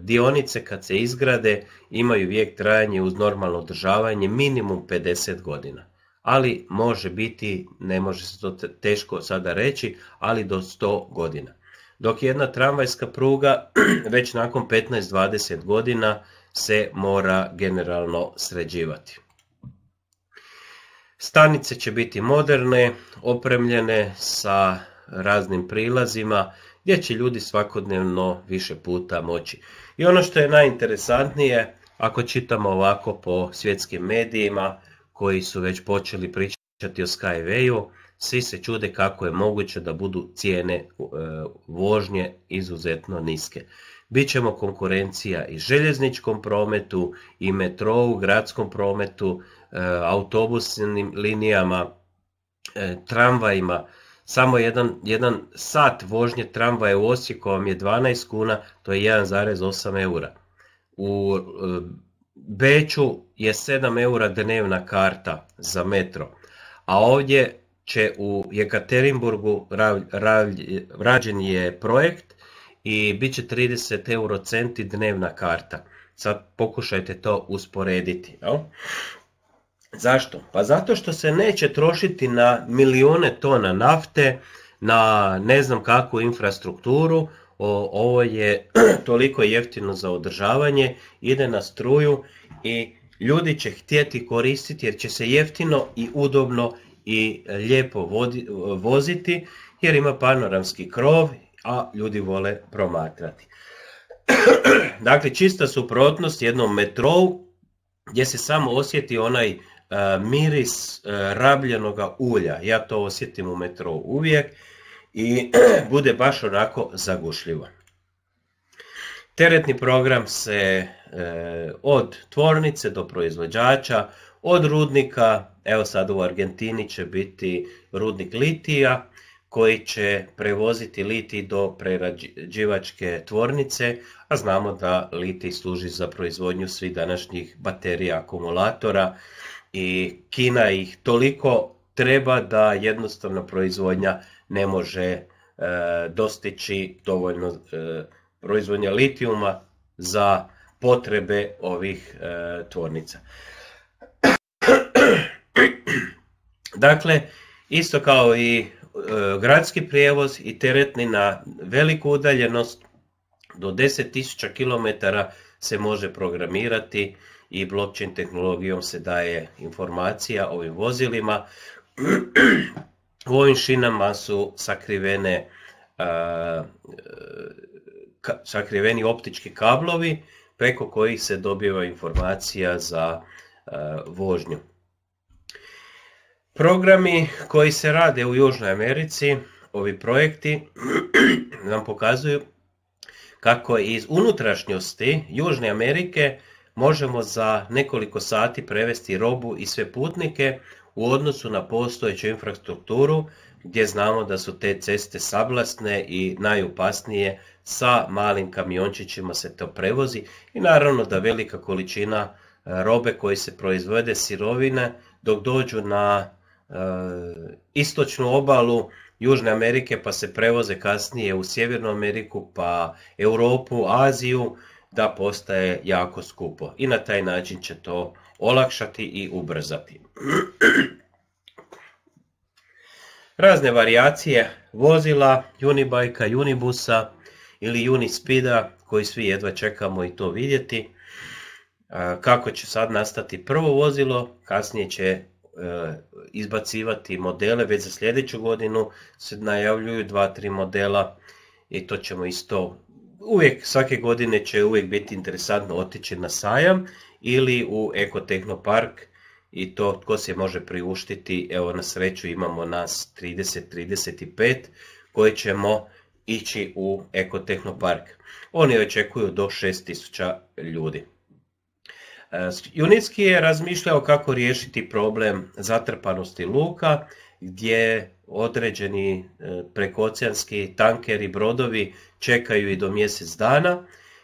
dionice kad se izgrade imaju vijek trajanja uz normalno održavanje minimum 50 godina. Ali može biti, ne može se to teško sada reći, ali do 100 godina. Dok jedna tramvajska pruga već nakon 15-20 godina se mora generalno sređivati. Stanice će biti moderne, opremljene sa raznim prilazima gdje će ljudi svakodnevno više puta moći. I ono što je najinteresantnije, ako čitamo ovako po svjetskim medijima koji su već počeli pričati o Skywayu, svi se čude kako je moguće da budu cijene e, vožnje izuzetno niske. Bićemo konkurencija i željezničkom prometu, i metrou, gradskom prometu, E, autobusnim linijama, e, tramvajima. Samo jedan, jedan sat vožnje tramvaja u Osijeku vam je 12 kuna, to je 1,8 eura. U e, Beću je 7 eura dnevna karta za metro, a ovdje će u Jekaterinburgu rađen je projekt i bit će 30 euro centi dnevna karta. Sad pokušajte to usporediti. Jel? Zašto? Pa zato što se neće trošiti na milijune tona nafte, na ne znam kakvu infrastrukturu, ovo je toliko jeftino za održavanje, ide na struju i ljudi će htjeti koristiti jer će se jeftino i udobno i lijepo voziti jer ima panoramski krov, a ljudi vole promatrati. dakle, čista suprotnost jednom metrou gdje se samo osjeti onaj E, miris e, rabljenoga ulja. Ja to osjetim u metro uvijek i bude baš onako zagušljivo. Teretni program se e, od tvornice do proizvođača, od rudnika, evo sad u Argentini će biti rudnik litija koji će prevoziti litij do prerađivačke tvornice, a znamo da litij služi za proizvodnju svih današnjih baterija, akumulatora i Kina ih toliko treba da jednostavna proizvodnja ne može e, dostići dovoljno e, proizvodnja litijuma za potrebe ovih e, tvornica. Dakle, isto kao i gradski prijevoz i teretni na veliku udaljenost do 10.000 km se može programirati i blockchain tehnologijom se daje informacija ovim vozilima. U ovim šinama su sakrivene e, sakriveni optički kablovi preko kojih se dobiva informacija za e, vožnju. Programi koji se rade u Južnoj Americi, ovi projekti nam pokazuju kako iz unutrašnjosti Južne Amerike možemo za nekoliko sati prevesti robu i sve putnike u odnosu na postojeću infrastrukturu gdje znamo da su te ceste sablasne i najopasnije sa malim kamiončićima se to prevozi i naravno da velika količina e, robe koji se proizvode sirovine dok dođu na e, istočnu obalu Južne Amerike pa se prevoze kasnije u Sjevernu Ameriku pa Europu, Aziju da postaje jako skupo i na taj način će to olakšati i ubrzati. Razne varijacije vozila, Unibajka, Unibusa ili unispida koji svi jedva čekamo i to vidjeti. Kako će sad nastati prvo vozilo, kasnije će e, izbacivati modele, već za sljedeću godinu se najavljuju dva, tri modela i to ćemo isto uvijek svake godine će uvijek biti interesantno otići na sajam ili u park. i to tko se može priuštiti, evo na sreću imamo nas 30-35 koji ćemo ići u park Oni očekuju do 6000 ljudi. E, Junitski je razmišljao kako riješiti problem zatrpanosti luka, gdje određeni tanker e, tankeri, brodovi čekaju i do mjesec dana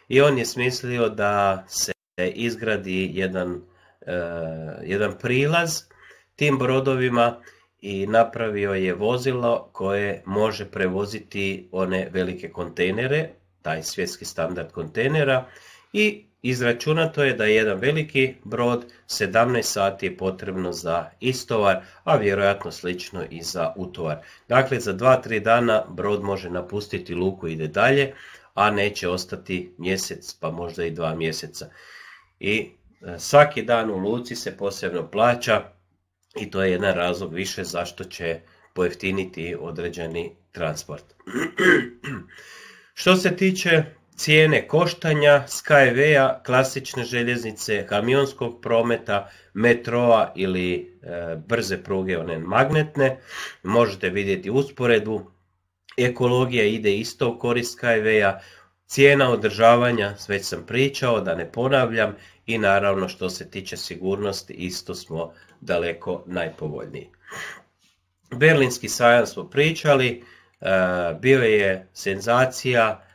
i on je smislio da se izgradi jedan, e, jedan prilaz tim brodovima i napravio je vozilo koje može prevoziti one velike kontejnere, taj svjetski standard kontejnera i Izračunato je da jedan veliki brod 17 sati je potrebno za istovar, a vjerojatno slično i za utovar. Dakle, za 2-3 dana brod može napustiti luku i ide dalje, a neće ostati mjesec, pa možda i dva mjeseca. I e, svaki dan u luci se posebno plaća i to je jedan razlog više zašto će pojeftiniti određeni transport. Što se tiče cijene koštanja Skyway-a, klasične željeznice, kamionskog prometa, metroa ili e, brze pruge, one magnetne. Možete vidjeti usporedbu. Ekologija ide isto u korist Skyway-a. Cijena održavanja, već sam pričao, da ne ponavljam. I naravno što se tiče sigurnosti, isto smo daleko najpovoljniji. Berlinski sajam smo pričali, e, bio je senzacija,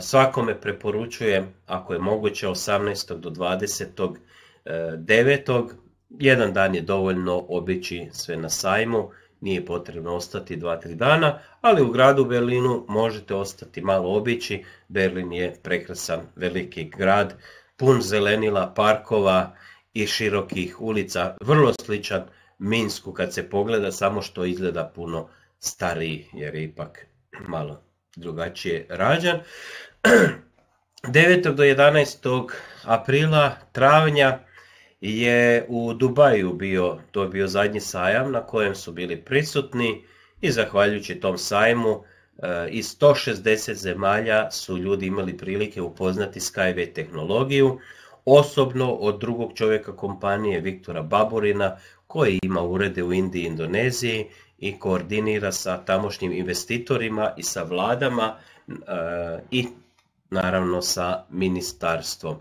Svakome preporučujem, ako je moguće, 18. do 20. E, Jedan dan je dovoljno obići sve na sajmu, nije potrebno ostati 2-3 dana, ali u gradu Berlinu možete ostati malo obići. Berlin je prekrasan veliki grad, pun zelenila, parkova i širokih ulica, vrlo sličan Minsku kad se pogleda, samo što izgleda puno stariji jer je ipak malo drugačije rađan. 9. do 11. aprila, travnja, je u Dubaju bio, to bio zadnji sajam na kojem su bili prisutni i zahvaljujući tom sajmu e, iz 160 zemalja su ljudi imali prilike upoznati Skyway tehnologiju, osobno od drugog čovjeka kompanije Viktora Baburina koji ima urede u Indiji i Indoneziji i koordinira sa tamošnjim investitorima i sa vladama e, i naravno sa ministarstvom.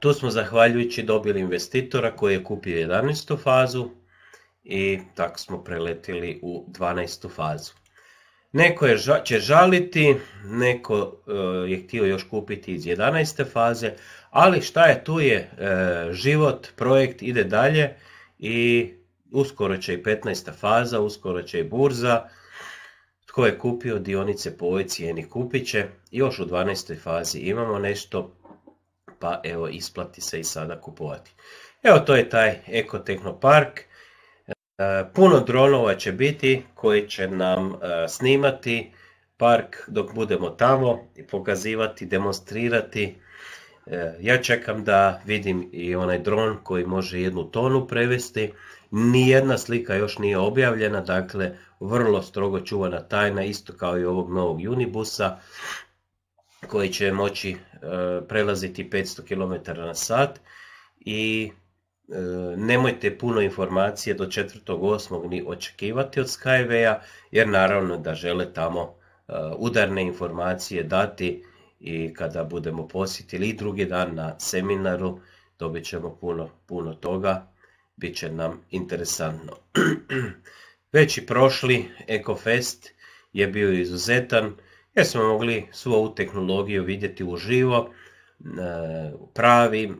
Tu smo zahvaljujući dobili investitora koji je kupio 11. fazu i tako smo preletili u 12. fazu. Neko će žaliti, neko e, je htio još kupiti iz 11. faze, ali šta je tu je, e, život, projekt ide dalje i uskoro će i 15. faza, uskoro će i burza. Tko je kupio dionice po ovoj cijeni kupit će. Još u 12. fazi imamo nešto, pa evo isplati se i sada kupovati. Evo to je taj park. E, puno dronova će biti koji će nam e, snimati park dok budemo tamo i pokazivati, demonstrirati. E, ja čekam da vidim i onaj dron koji može jednu tonu prevesti. Nijedna slika još nije objavljena, dakle vrlo strogo čuvana tajna, isto kao i ovog novog Unibusa koji će moći e, prelaziti 500 km na sat i e, nemojte puno informacije do 4.8. ni očekivati od Skyway-a, jer naravno da žele tamo e, udarne informacije dati i kada budemo posjetili i drugi dan na seminaru dobit ćemo puno, puno toga bit će nam interesantno. Već i prošli EcoFest je bio izuzetan jer smo mogli svu ovu tehnologiju vidjeti uživo, e, pravi, e,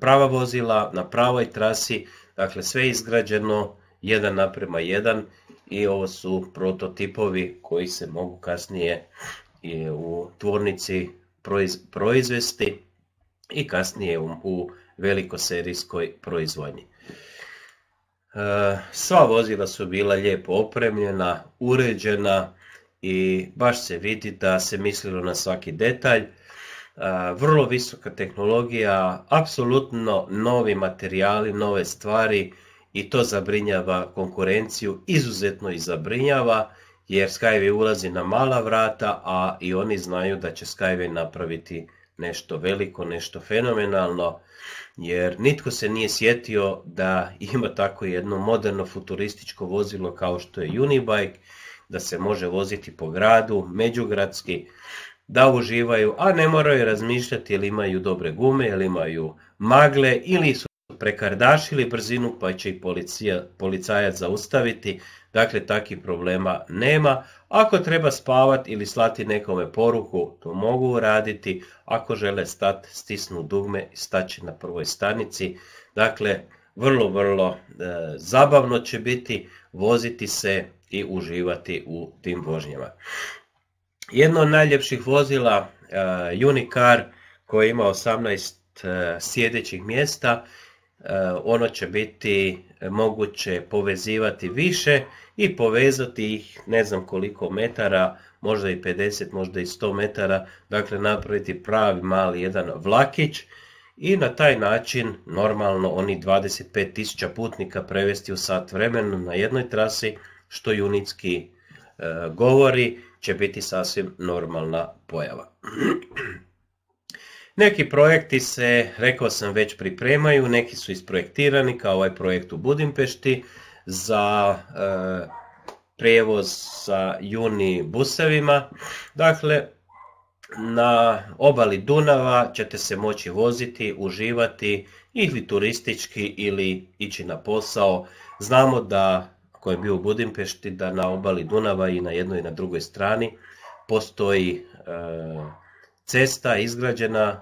prava, vozila na pravoj trasi, dakle sve izgrađeno jedan naprema jedan, i ovo su prototipovi koji se mogu kasnije u tvornici proizvesti i kasnije u velikoserijskoj proizvodnji. E, sva vozila su bila lijepo opremljena, uređena i baš se vidi da se mislilo na svaki detalj. E, vrlo visoka tehnologija, apsolutno novi materijali, nove stvari i to zabrinjava konkurenciju, izuzetno i zabrinjava jer Skyway ulazi na mala vrata, a i oni znaju da će Skyway napraviti nešto veliko, nešto fenomenalno, jer nitko se nije sjetio da ima tako jedno moderno futurističko vozilo kao što je Unibike, da se može voziti po gradu, međugradski, da uživaju, a ne moraju razmišljati ili imaju dobre gume, ili imaju magle, ili su prekardašili brzinu pa će i policajac zaustaviti. Dakle, takih problema nema, ako treba spavati ili slati nekome poruku, to mogu uraditi. Ako žele stati, stisnu dugme i staći na prvoj stanici. Dakle, vrlo, vrlo e, zabavno će biti voziti se i uživati u tim vožnjama. Jedno od najljepših vozila, e, Unicar, koji ima 18 e, sjedećih mjesta, ono će biti moguće povezivati više i povezati ih ne znam koliko metara, možda i 50, možda i 100 metara, dakle napraviti pravi mali jedan vlakić i na taj način normalno oni 25.000 putnika prevesti u sat vremena na jednoj trasi, što Junicki e, govori, će biti sasvim normalna pojava. Neki projekti se, rekao sam, već pripremaju, neki su isprojektirani kao ovaj projekt u Budimpešti, za e, prijevoz sa juni busevima. Dakle, na obali Dunava ćete se moći voziti, uživati ili turistički ili ići na posao. Znamo da, ako je bio u Budimpešti, da na obali Dunava i na jednoj i na drugoj strani postoji e, cesta izgrađena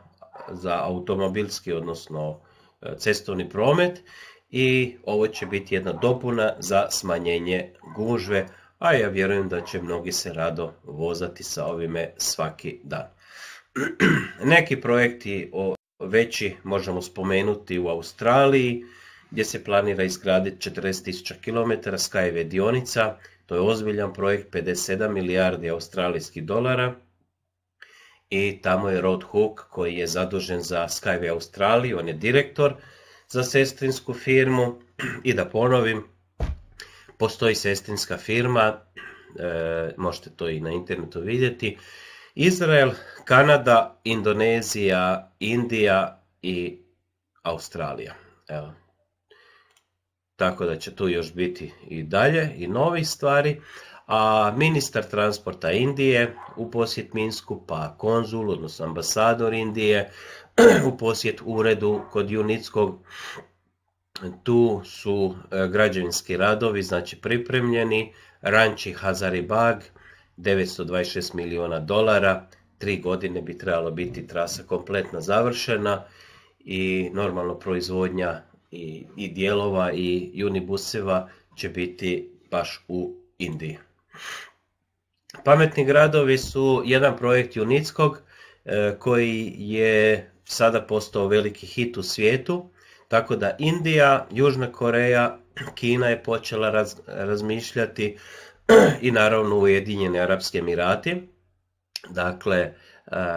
za automobilski, odnosno e, cestovni promet i ovo će biti jedna dopuna za smanjenje gužve, a ja vjerujem da će mnogi se rado vozati sa ovime svaki dan. Neki projekti o veći možemo spomenuti u Australiji, gdje se planira izgraditi 40.000 km Skyway dionica, to je ozbiljan projekt 57 milijardi australijskih dolara i tamo je Rod Hook koji je zadužen za Skyway Australiju, on je direktor, za sestrinsku firmu i da ponovim, postoji sestrinska firma, e, možete to i na internetu vidjeti, Izrael, Kanada, Indonezija, Indija i Australija. Evo. Tako da će tu još biti i dalje i novih stvari. A ministar transporta Indije u posjet Minsku, pa konzul, odnosno ambasador Indije, u posjet uredu kod Junickog. Tu su e, građevinski radovi, znači pripremljeni, ranči Bag, 926 milijuna dolara, tri godine bi trebalo biti trasa kompletna završena i normalno proizvodnja i, dijelova i unibuseva će biti baš u Indiji. Pametni gradovi su jedan projekt Junickog e, koji je sada postao veliki hit u svijetu, tako da Indija, Južna Koreja, Kina je počela razmišljati i naravno Ujedinjene Arapski Emirati. Dakle, e,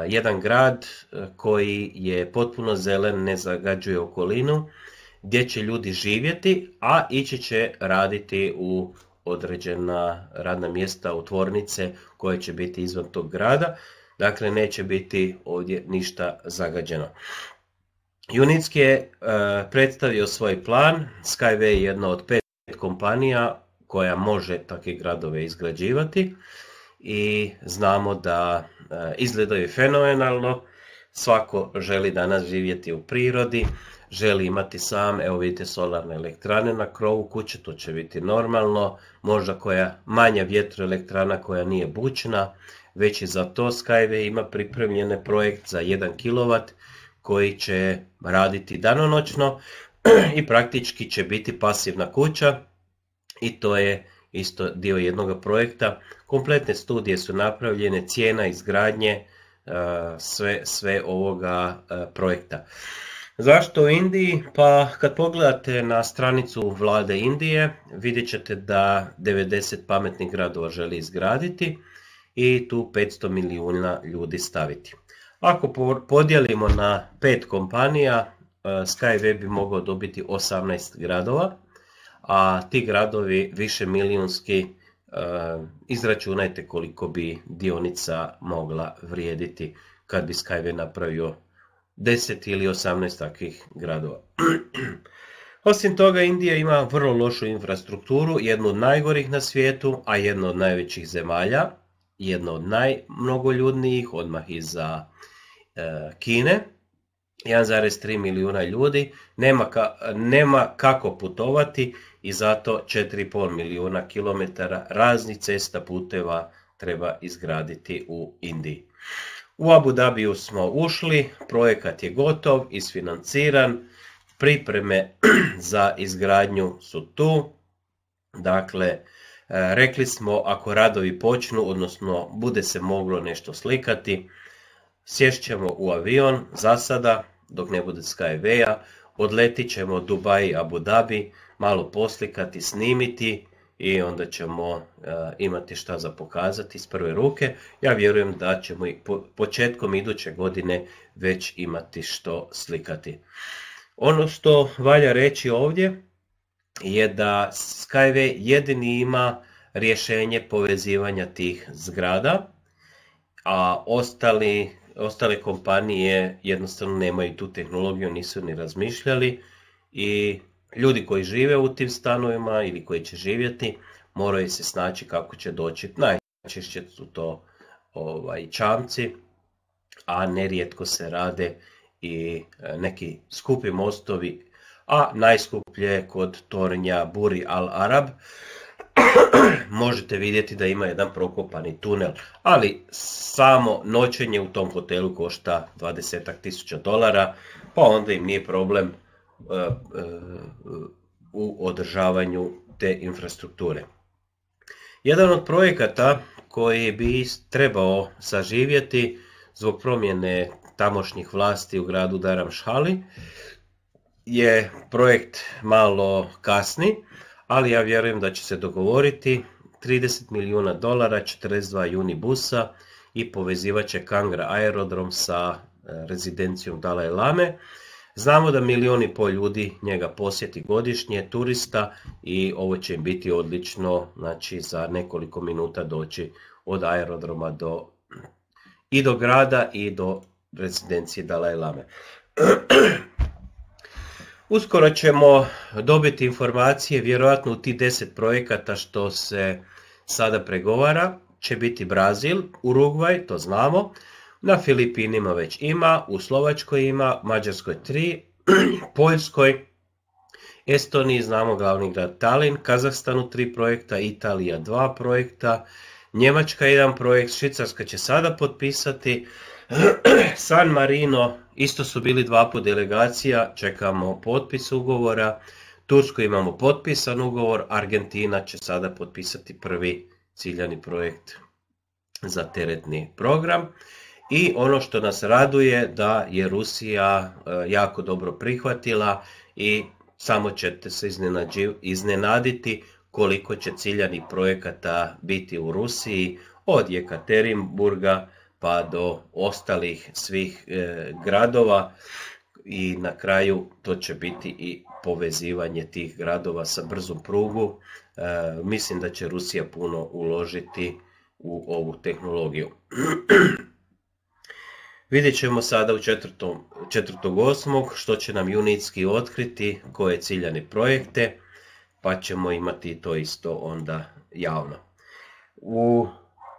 jedan grad e, koji je potpuno zelen, ne zagađuje okolinu, gdje će ljudi živjeti, a ići će raditi u određena radna mjesta u tvornice koje će biti izvan tog grada. Dakle, neće biti ovdje ništa zagađeno. Unitski je e, predstavio svoj plan. Skyway je jedna od pet kompanija koja može takve gradove izgrađivati i znamo da e, izgledaju fenomenalno. Svako želi danas živjeti u prirodi, želi imati sam, evo vidite solarne elektrane na krovu kuće, to će biti normalno, možda koja manja vjetroelektrana koja nije bučna već i za to Skyway ima pripremljene projekt za 1 kW koji će raditi danonoćno i praktički će biti pasivna kuća i to je isto dio jednog projekta. Kompletne studije su napravljene, cijena izgradnje, e, sve, sve ovoga e, projekta. Zašto u Indiji? Pa kad pogledate na stranicu vlade Indije vidjet ćete da 90 pametnih gradova želi izgraditi i tu 500 milijuna ljudi staviti. Ako podijelimo na pet kompanija, e, Skyway bi mogao dobiti 18 gradova, a ti gradovi više milijunski e, izračunajte koliko bi dionica mogla vrijediti kad bi Skyway napravio 10 ili 18 takvih gradova. Osim toga, Indija ima vrlo lošu infrastrukturu, jednu od najgorih na svijetu, a jednu od najvećih zemalja jedna od najmnogoljudnijih, odmah iza za e, Kine, 1,3 milijuna ljudi, nema, nema kako putovati i zato 4,5 milijuna kilometara raznih cesta puteva treba izgraditi u Indiji. U Abu Dhabiju smo ušli, projekat je gotov, isfinanciran, pripreme za izgradnju su tu, dakle E, rekli smo ako radovi počnu, odnosno bude se moglo nešto slikati, sješćemo u avion za sada, dok ne bude Skyway-a, odletit ćemo Dubai i Abu Dhabi, malo poslikati, snimiti i onda ćemo e, imati šta za pokazati s prve ruke. Ja vjerujem da ćemo i početkom iduće godine već imati što slikati. Ono što valja reći ovdje je da Skyway jedini ima rješenje povezivanja tih zgrada, a ostali, ostale kompanije jednostavno nemaju tu tehnologiju, nisu ni razmišljali i ljudi koji žive u tim stanovima ili koji će živjeti moraju se snaći kako će doći. Najčešće su to ovaj, čamci, a nerijetko se rade i e, neki skupi mostovi a najskuplje kod tornja Buri al Arab. Možete vidjeti da ima jedan prokopani tunel, ali samo noćenje u tom hotelu košta 20.000 dolara, pa onda im nije problem e, e, u održavanju te infrastrukture. Jedan od projekata koji bi trebao saživjeti zbog promjene tamošnjih vlasti u gradu Daramšhali je projekt malo kasni, ali ja vjerujem da će se dogovoriti 30 milijuna dolara, 42 unibusa i povezivat će Kangra aerodrom sa e, rezidencijom dalai Lame. Znamo da milijun i pol ljudi njega posjeti godišnje, turista i ovo će im biti odlično, znači za nekoliko minuta doći od aerodroma do, i do grada i do rezidencije dalai Lame. Uskoro ćemo dobiti informacije, vjerojatno u ti 10 projekata što se sada pregovara, će biti Brazil, Urugvaj, to znamo, na Filipinima već ima, u Slovačkoj ima, Mađarskoj 3, Poljskoj, Estoniji znamo glavni grad Tallinn, Kazahstanu 3 projekta, Italija 2 projekta, Njemačka 1 projekt, Švicarska će sada potpisati, San Marino Isto su bili dva po delegacija, čekamo potpis ugovora. Tursko imamo potpisan ugovor, Argentina će sada potpisati prvi ciljani projekt za teretni program. I ono što nas raduje da je Rusija eh, jako dobro prihvatila i samo ćete se iznenaditi koliko će ciljanih projekata biti u Rusiji od Jekaterinburga pa do ostalih svih e, gradova i na kraju to će biti i povezivanje tih gradova sa brzom prugu. E, mislim da će Rusija puno uložiti u ovu tehnologiju. Vidjet ćemo sada u 4.8. što će nam Unitski otkriti, koje ciljane projekte, pa ćemo imati to isto onda javno. U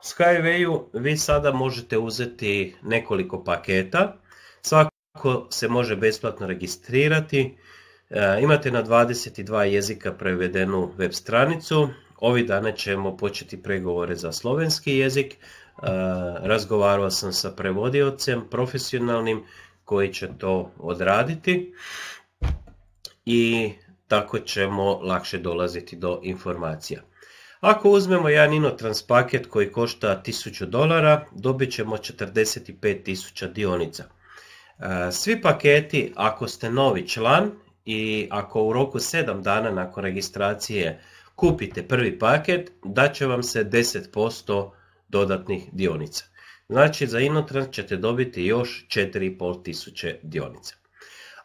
SkyWay-u vi sada možete uzeti nekoliko paketa. Svako se može besplatno registrirati. E, imate na 22 jezika prevedenu web stranicu. Ovi dane ćemo početi pregovore za slovenski jezik. E, razgovarao sam sa prevodiocem profesionalnim koji će to odraditi i tako ćemo lakše dolaziti do informacija. Ako uzmemo jedan Inotrans paket koji košta 1000 dolara, dobit ćemo 45.000 dionica. E, svi paketi, ako ste novi član i ako u roku 7 dana nakon registracije kupite prvi paket, daće vam se 10% dodatnih dionica. Znači za Inotrans ćete dobiti još 4500 dionica.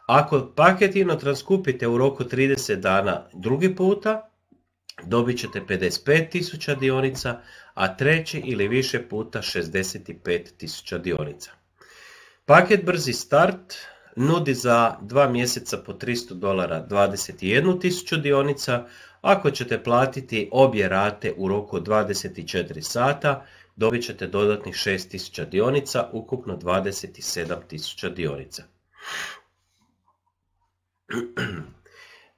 Ako paket Inotrans kupite u roku 30 dana drugi puta, dobit ćete 55.000 dionica, a treći ili više puta 65.000 dionica. Paket Brzi start nudi za dva mjeseca po 300 dolara 21.000 dionica, ako ćete platiti obje rate u roku 24 sata, dobit ćete dodatnih 6.000 dionica, ukupno 27.000 dionica.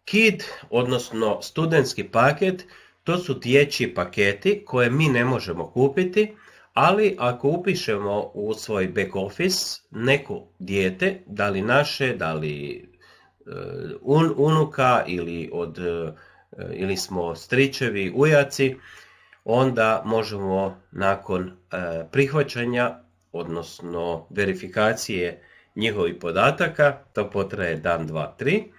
Kid, odnosno studentski paket, to su dječji paketi koje mi ne možemo kupiti, ali ako upišemo u svoj back office neko dijete, da li naše, da li e, unuka ili, od, e, ili smo stričevi, ujaci, onda možemo nakon e, prihvaćanja, odnosno verifikacije njihovih podataka, to potraje dan, dva, tri,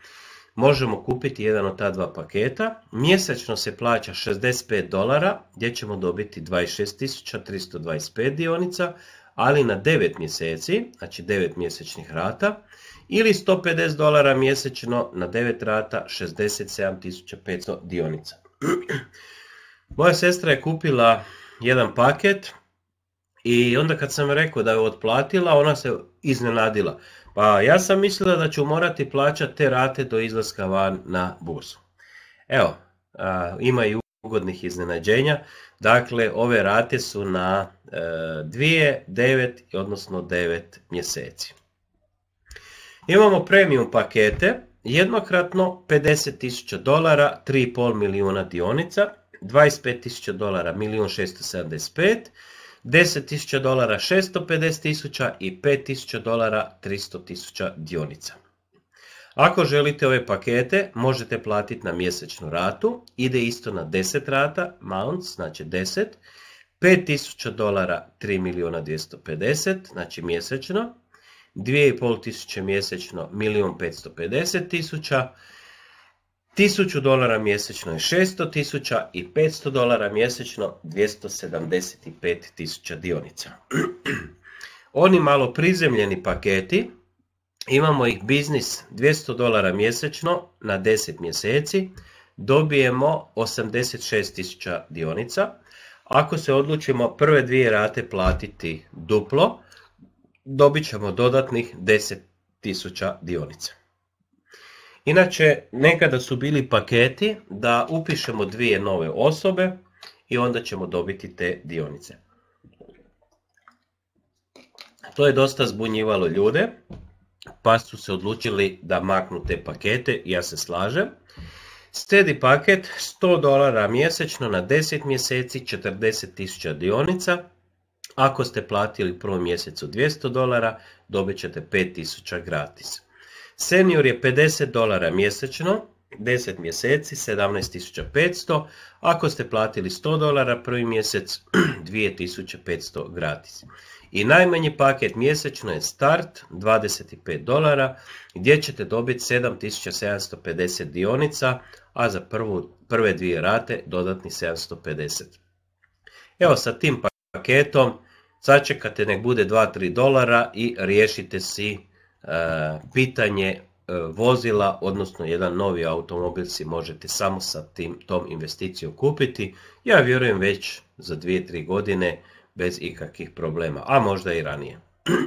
možemo kupiti jedan od ta dva paketa. Mjesečno se plaća 65 dolara gdje ćemo dobiti 26.325 dionica, ali na 9 mjeseci, znači 9 mjesečnih rata, ili 150 dolara mjesečno na 9 rata 67.500 dionica. Moja sestra je kupila jedan paket i onda kad sam rekao da je otplatila, ona se iznenadila. Pa ja sam mislila da ću morati plaćati te rate do izlaska van na burzu. Evo, a, ima i ugodnih iznenađenja. Dakle, ove rate su na 2, e, 9 odnosno 9 mjeseci. Imamo premium pakete, jednokratno 50.000 dolara, 3,5 milijuna dionica, 25.000 dolara, 1.675.000 10.000 dolara 650.000 i 5.000 dolara 300.000 dionica. Ako želite ove pakete, možete platiti na mjesečnu ratu, ide isto na 10 rata, mounts, znači 10, 5000 dolara 3 znači mjesečno, 2500 mjesečno 1.550.000 550 1000 dolara mjesečno je 600 tisuća i 500 dolara mjesečno 275 tisuća dionica. Oni malo prizemljeni paketi, imamo ih biznis 200 dolara mjesečno na 10 mjeseci, dobijemo 86 tisuća dionica. Ako se odlučimo prve dvije rate platiti duplo, dobit ćemo dodatnih 10 tisuća dionica. Inače, nekada su bili paketi da upišemo dvije nove osobe i onda ćemo dobiti te dionice. To je dosta zbunjivalo ljude, pa su se odlučili da maknu te pakete, ja se slažem. Steady paket 100 dolara mjesečno na 10 mjeseci 40.000 dionica. Ako ste platili prvom mjesecu 200 dolara, dobit ćete 5.000 gratis. Senior je 50 dolara mjesečno, 10 mjeseci 17.500, ako ste platili 100 dolara prvi mjesec 2.500 gratis. I najmanji paket mjesečno je start 25 dolara gdje ćete dobiti 7.750 dionica, a za prvu, prve dvije rate dodatni 750. Evo sa tim paketom sačekate nek bude 2-3 dolara i riješite si Eh, pitanje eh, vozila, odnosno jedan novi automobil si možete samo sa tim, tom investicijom kupiti, ja vjerujem već za 2-3 godine bez ikakvih problema, a možda i ranije.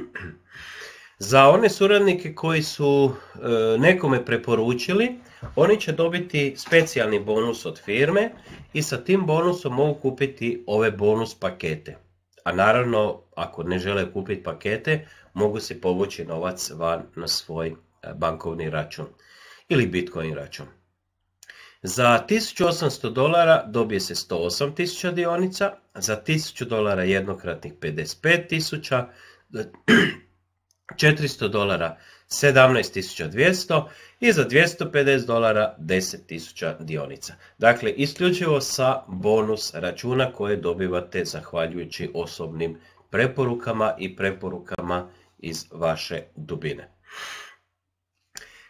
za one suradnike koji su eh, nekome preporučili, oni će dobiti specijalni bonus od firme i sa tim bonusom mogu kupiti ove bonus pakete. A naravno, ako ne žele kupiti pakete, mogu se povući novac van na svoj e, bankovni račun ili Bitcoin račun. Za 1800 dolara dobije se 108.000 dionica, za 1000 dolara jednokratnih 55.000, 400 dolara 17.200 i za 250 dolara 10.000 dionica. Dakle, isključivo sa bonus računa koje dobivate zahvaljujući osobnim preporukama i preporukama iz vaše dubine.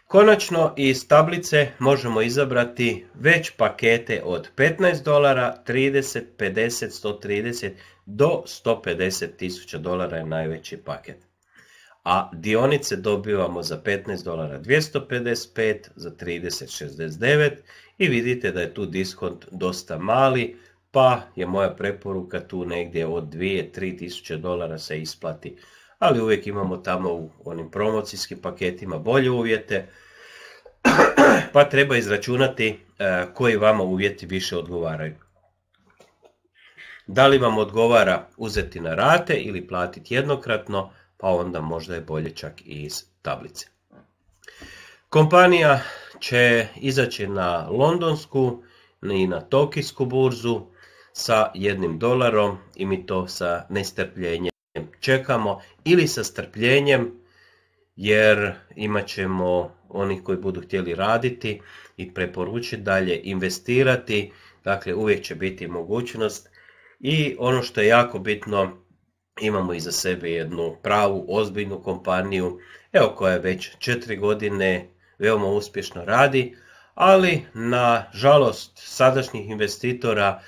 Konačno iz tablice možemo izabrati već pakete od 15 dolara, 30, 50, 130 do 150 tisuća dolara je najveći paket. A dionice dobivamo za 15 dolara 255, za 30 69 i vidite da je tu diskont dosta mali, pa je moja preporuka tu negdje od 2-3 tisuće dolara se isplati ali uvijek imamo tamo u onim promocijskim paketima bolje uvjete, pa treba izračunati e, koji vama uvjeti više odgovaraju. Da li vam odgovara uzeti na rate ili platiti jednokratno, pa onda možda je bolje čak i iz tablice. Kompanija će izaći na londonsku i na tokijsku burzu sa jednim dolarom i mi to sa nestrpljenjem čekamo ili sa strpljenjem jer imat ćemo onih koji budu htjeli raditi i preporučiti dalje investirati, dakle uvijek će biti mogućnost i ono što je jako bitno imamo iza sebe jednu pravu ozbiljnu kompaniju evo koja je već četiri godine veoma uspješno radi ali na žalost sadašnjih investitora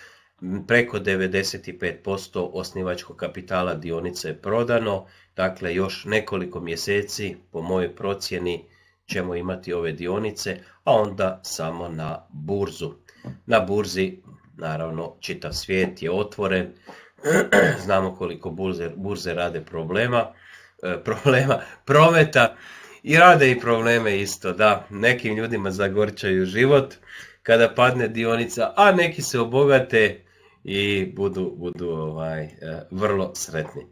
preko 95% osnivačkog kapitala dionice je prodano, dakle još nekoliko mjeseci po mojoj procjeni ćemo imati ove dionice, a onda samo na burzu. Na burzi naravno čitav svijet je otvoren, znamo koliko burze, burze rade problema, e, problema prometa i rade i probleme isto, da, nekim ljudima zagorčaju život kada padne dionica, a neki se obogate i budu, budu ovaj, e, vrlo sretni.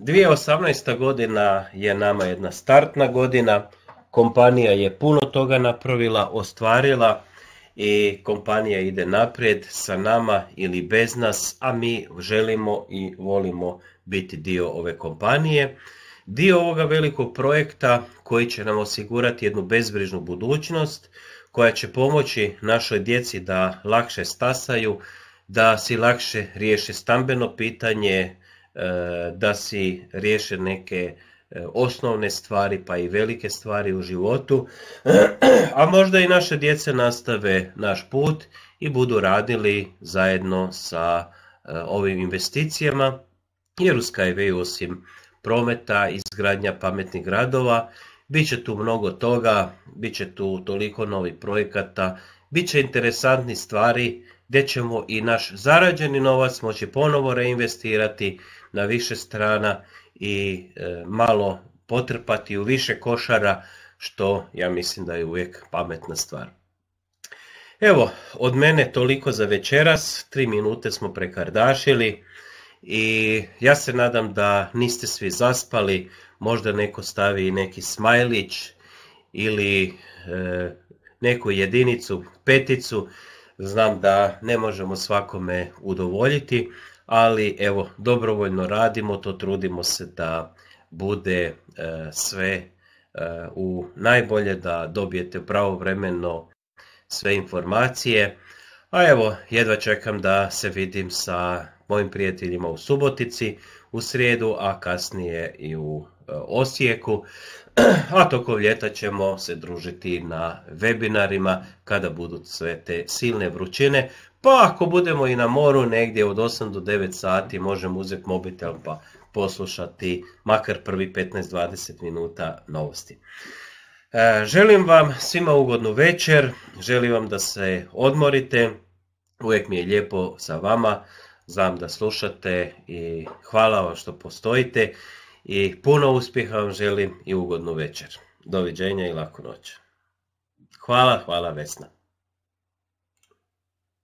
2018. godina je nama jedna startna godina, kompanija je puno toga napravila, ostvarila i kompanija ide naprijed sa nama ili bez nas, a mi želimo i volimo biti dio ove kompanije. Dio ovoga velikog projekta koji će nam osigurati jednu bezbrižnu budućnost, koja će pomoći našoj djeci da lakše stasaju, da si lakše riješe stambeno pitanje, e, da si riješe neke e, osnovne stvari pa i velike stvari u životu, a možda i naše djece nastave naš put i budu radili zajedno sa e, ovim investicijama, jer u Skyway osim prometa, izgradnja pametnih gradova Biće tu mnogo toga, bit će tu toliko novih projekata, bit će interesantni stvari gdje ćemo i naš zarađeni novac moći ponovo reinvestirati na više strana i e, malo potrpati u više košara, što ja mislim da je uvijek pametna stvar. Evo, od mene toliko za večeras, tri minute smo prekardašili i ja se nadam da niste svi zaspali, možda neko stavi neki smajlić ili e, neku jedinicu, peticu. Znam da ne možemo svakome udovoljiti, ali evo, dobrovoljno radimo to, trudimo se da bude e, sve e, u najbolje da dobijete pravovremeno sve informacije. A evo, jedva čekam da se vidim sa mojim prijateljima u Subotici u srijedu, a kasnije i u e, Osijeku. A toko ljeta ćemo se družiti na webinarima kada budu sve te silne vrućine. Pa ako budemo i na moru negdje od 8 do 9 sati možemo uzeti mobitel pa poslušati makar prvi 15-20 minuta novosti. E, želim vam svima ugodnu večer, želim vam da se odmorite, uvijek mi je lijepo sa vama znam da slušate i hvala vam što postojite i puno uspjeha vam želim i ugodnu večer. Doviđenja i laku noć. Hvala, hvala Vesna.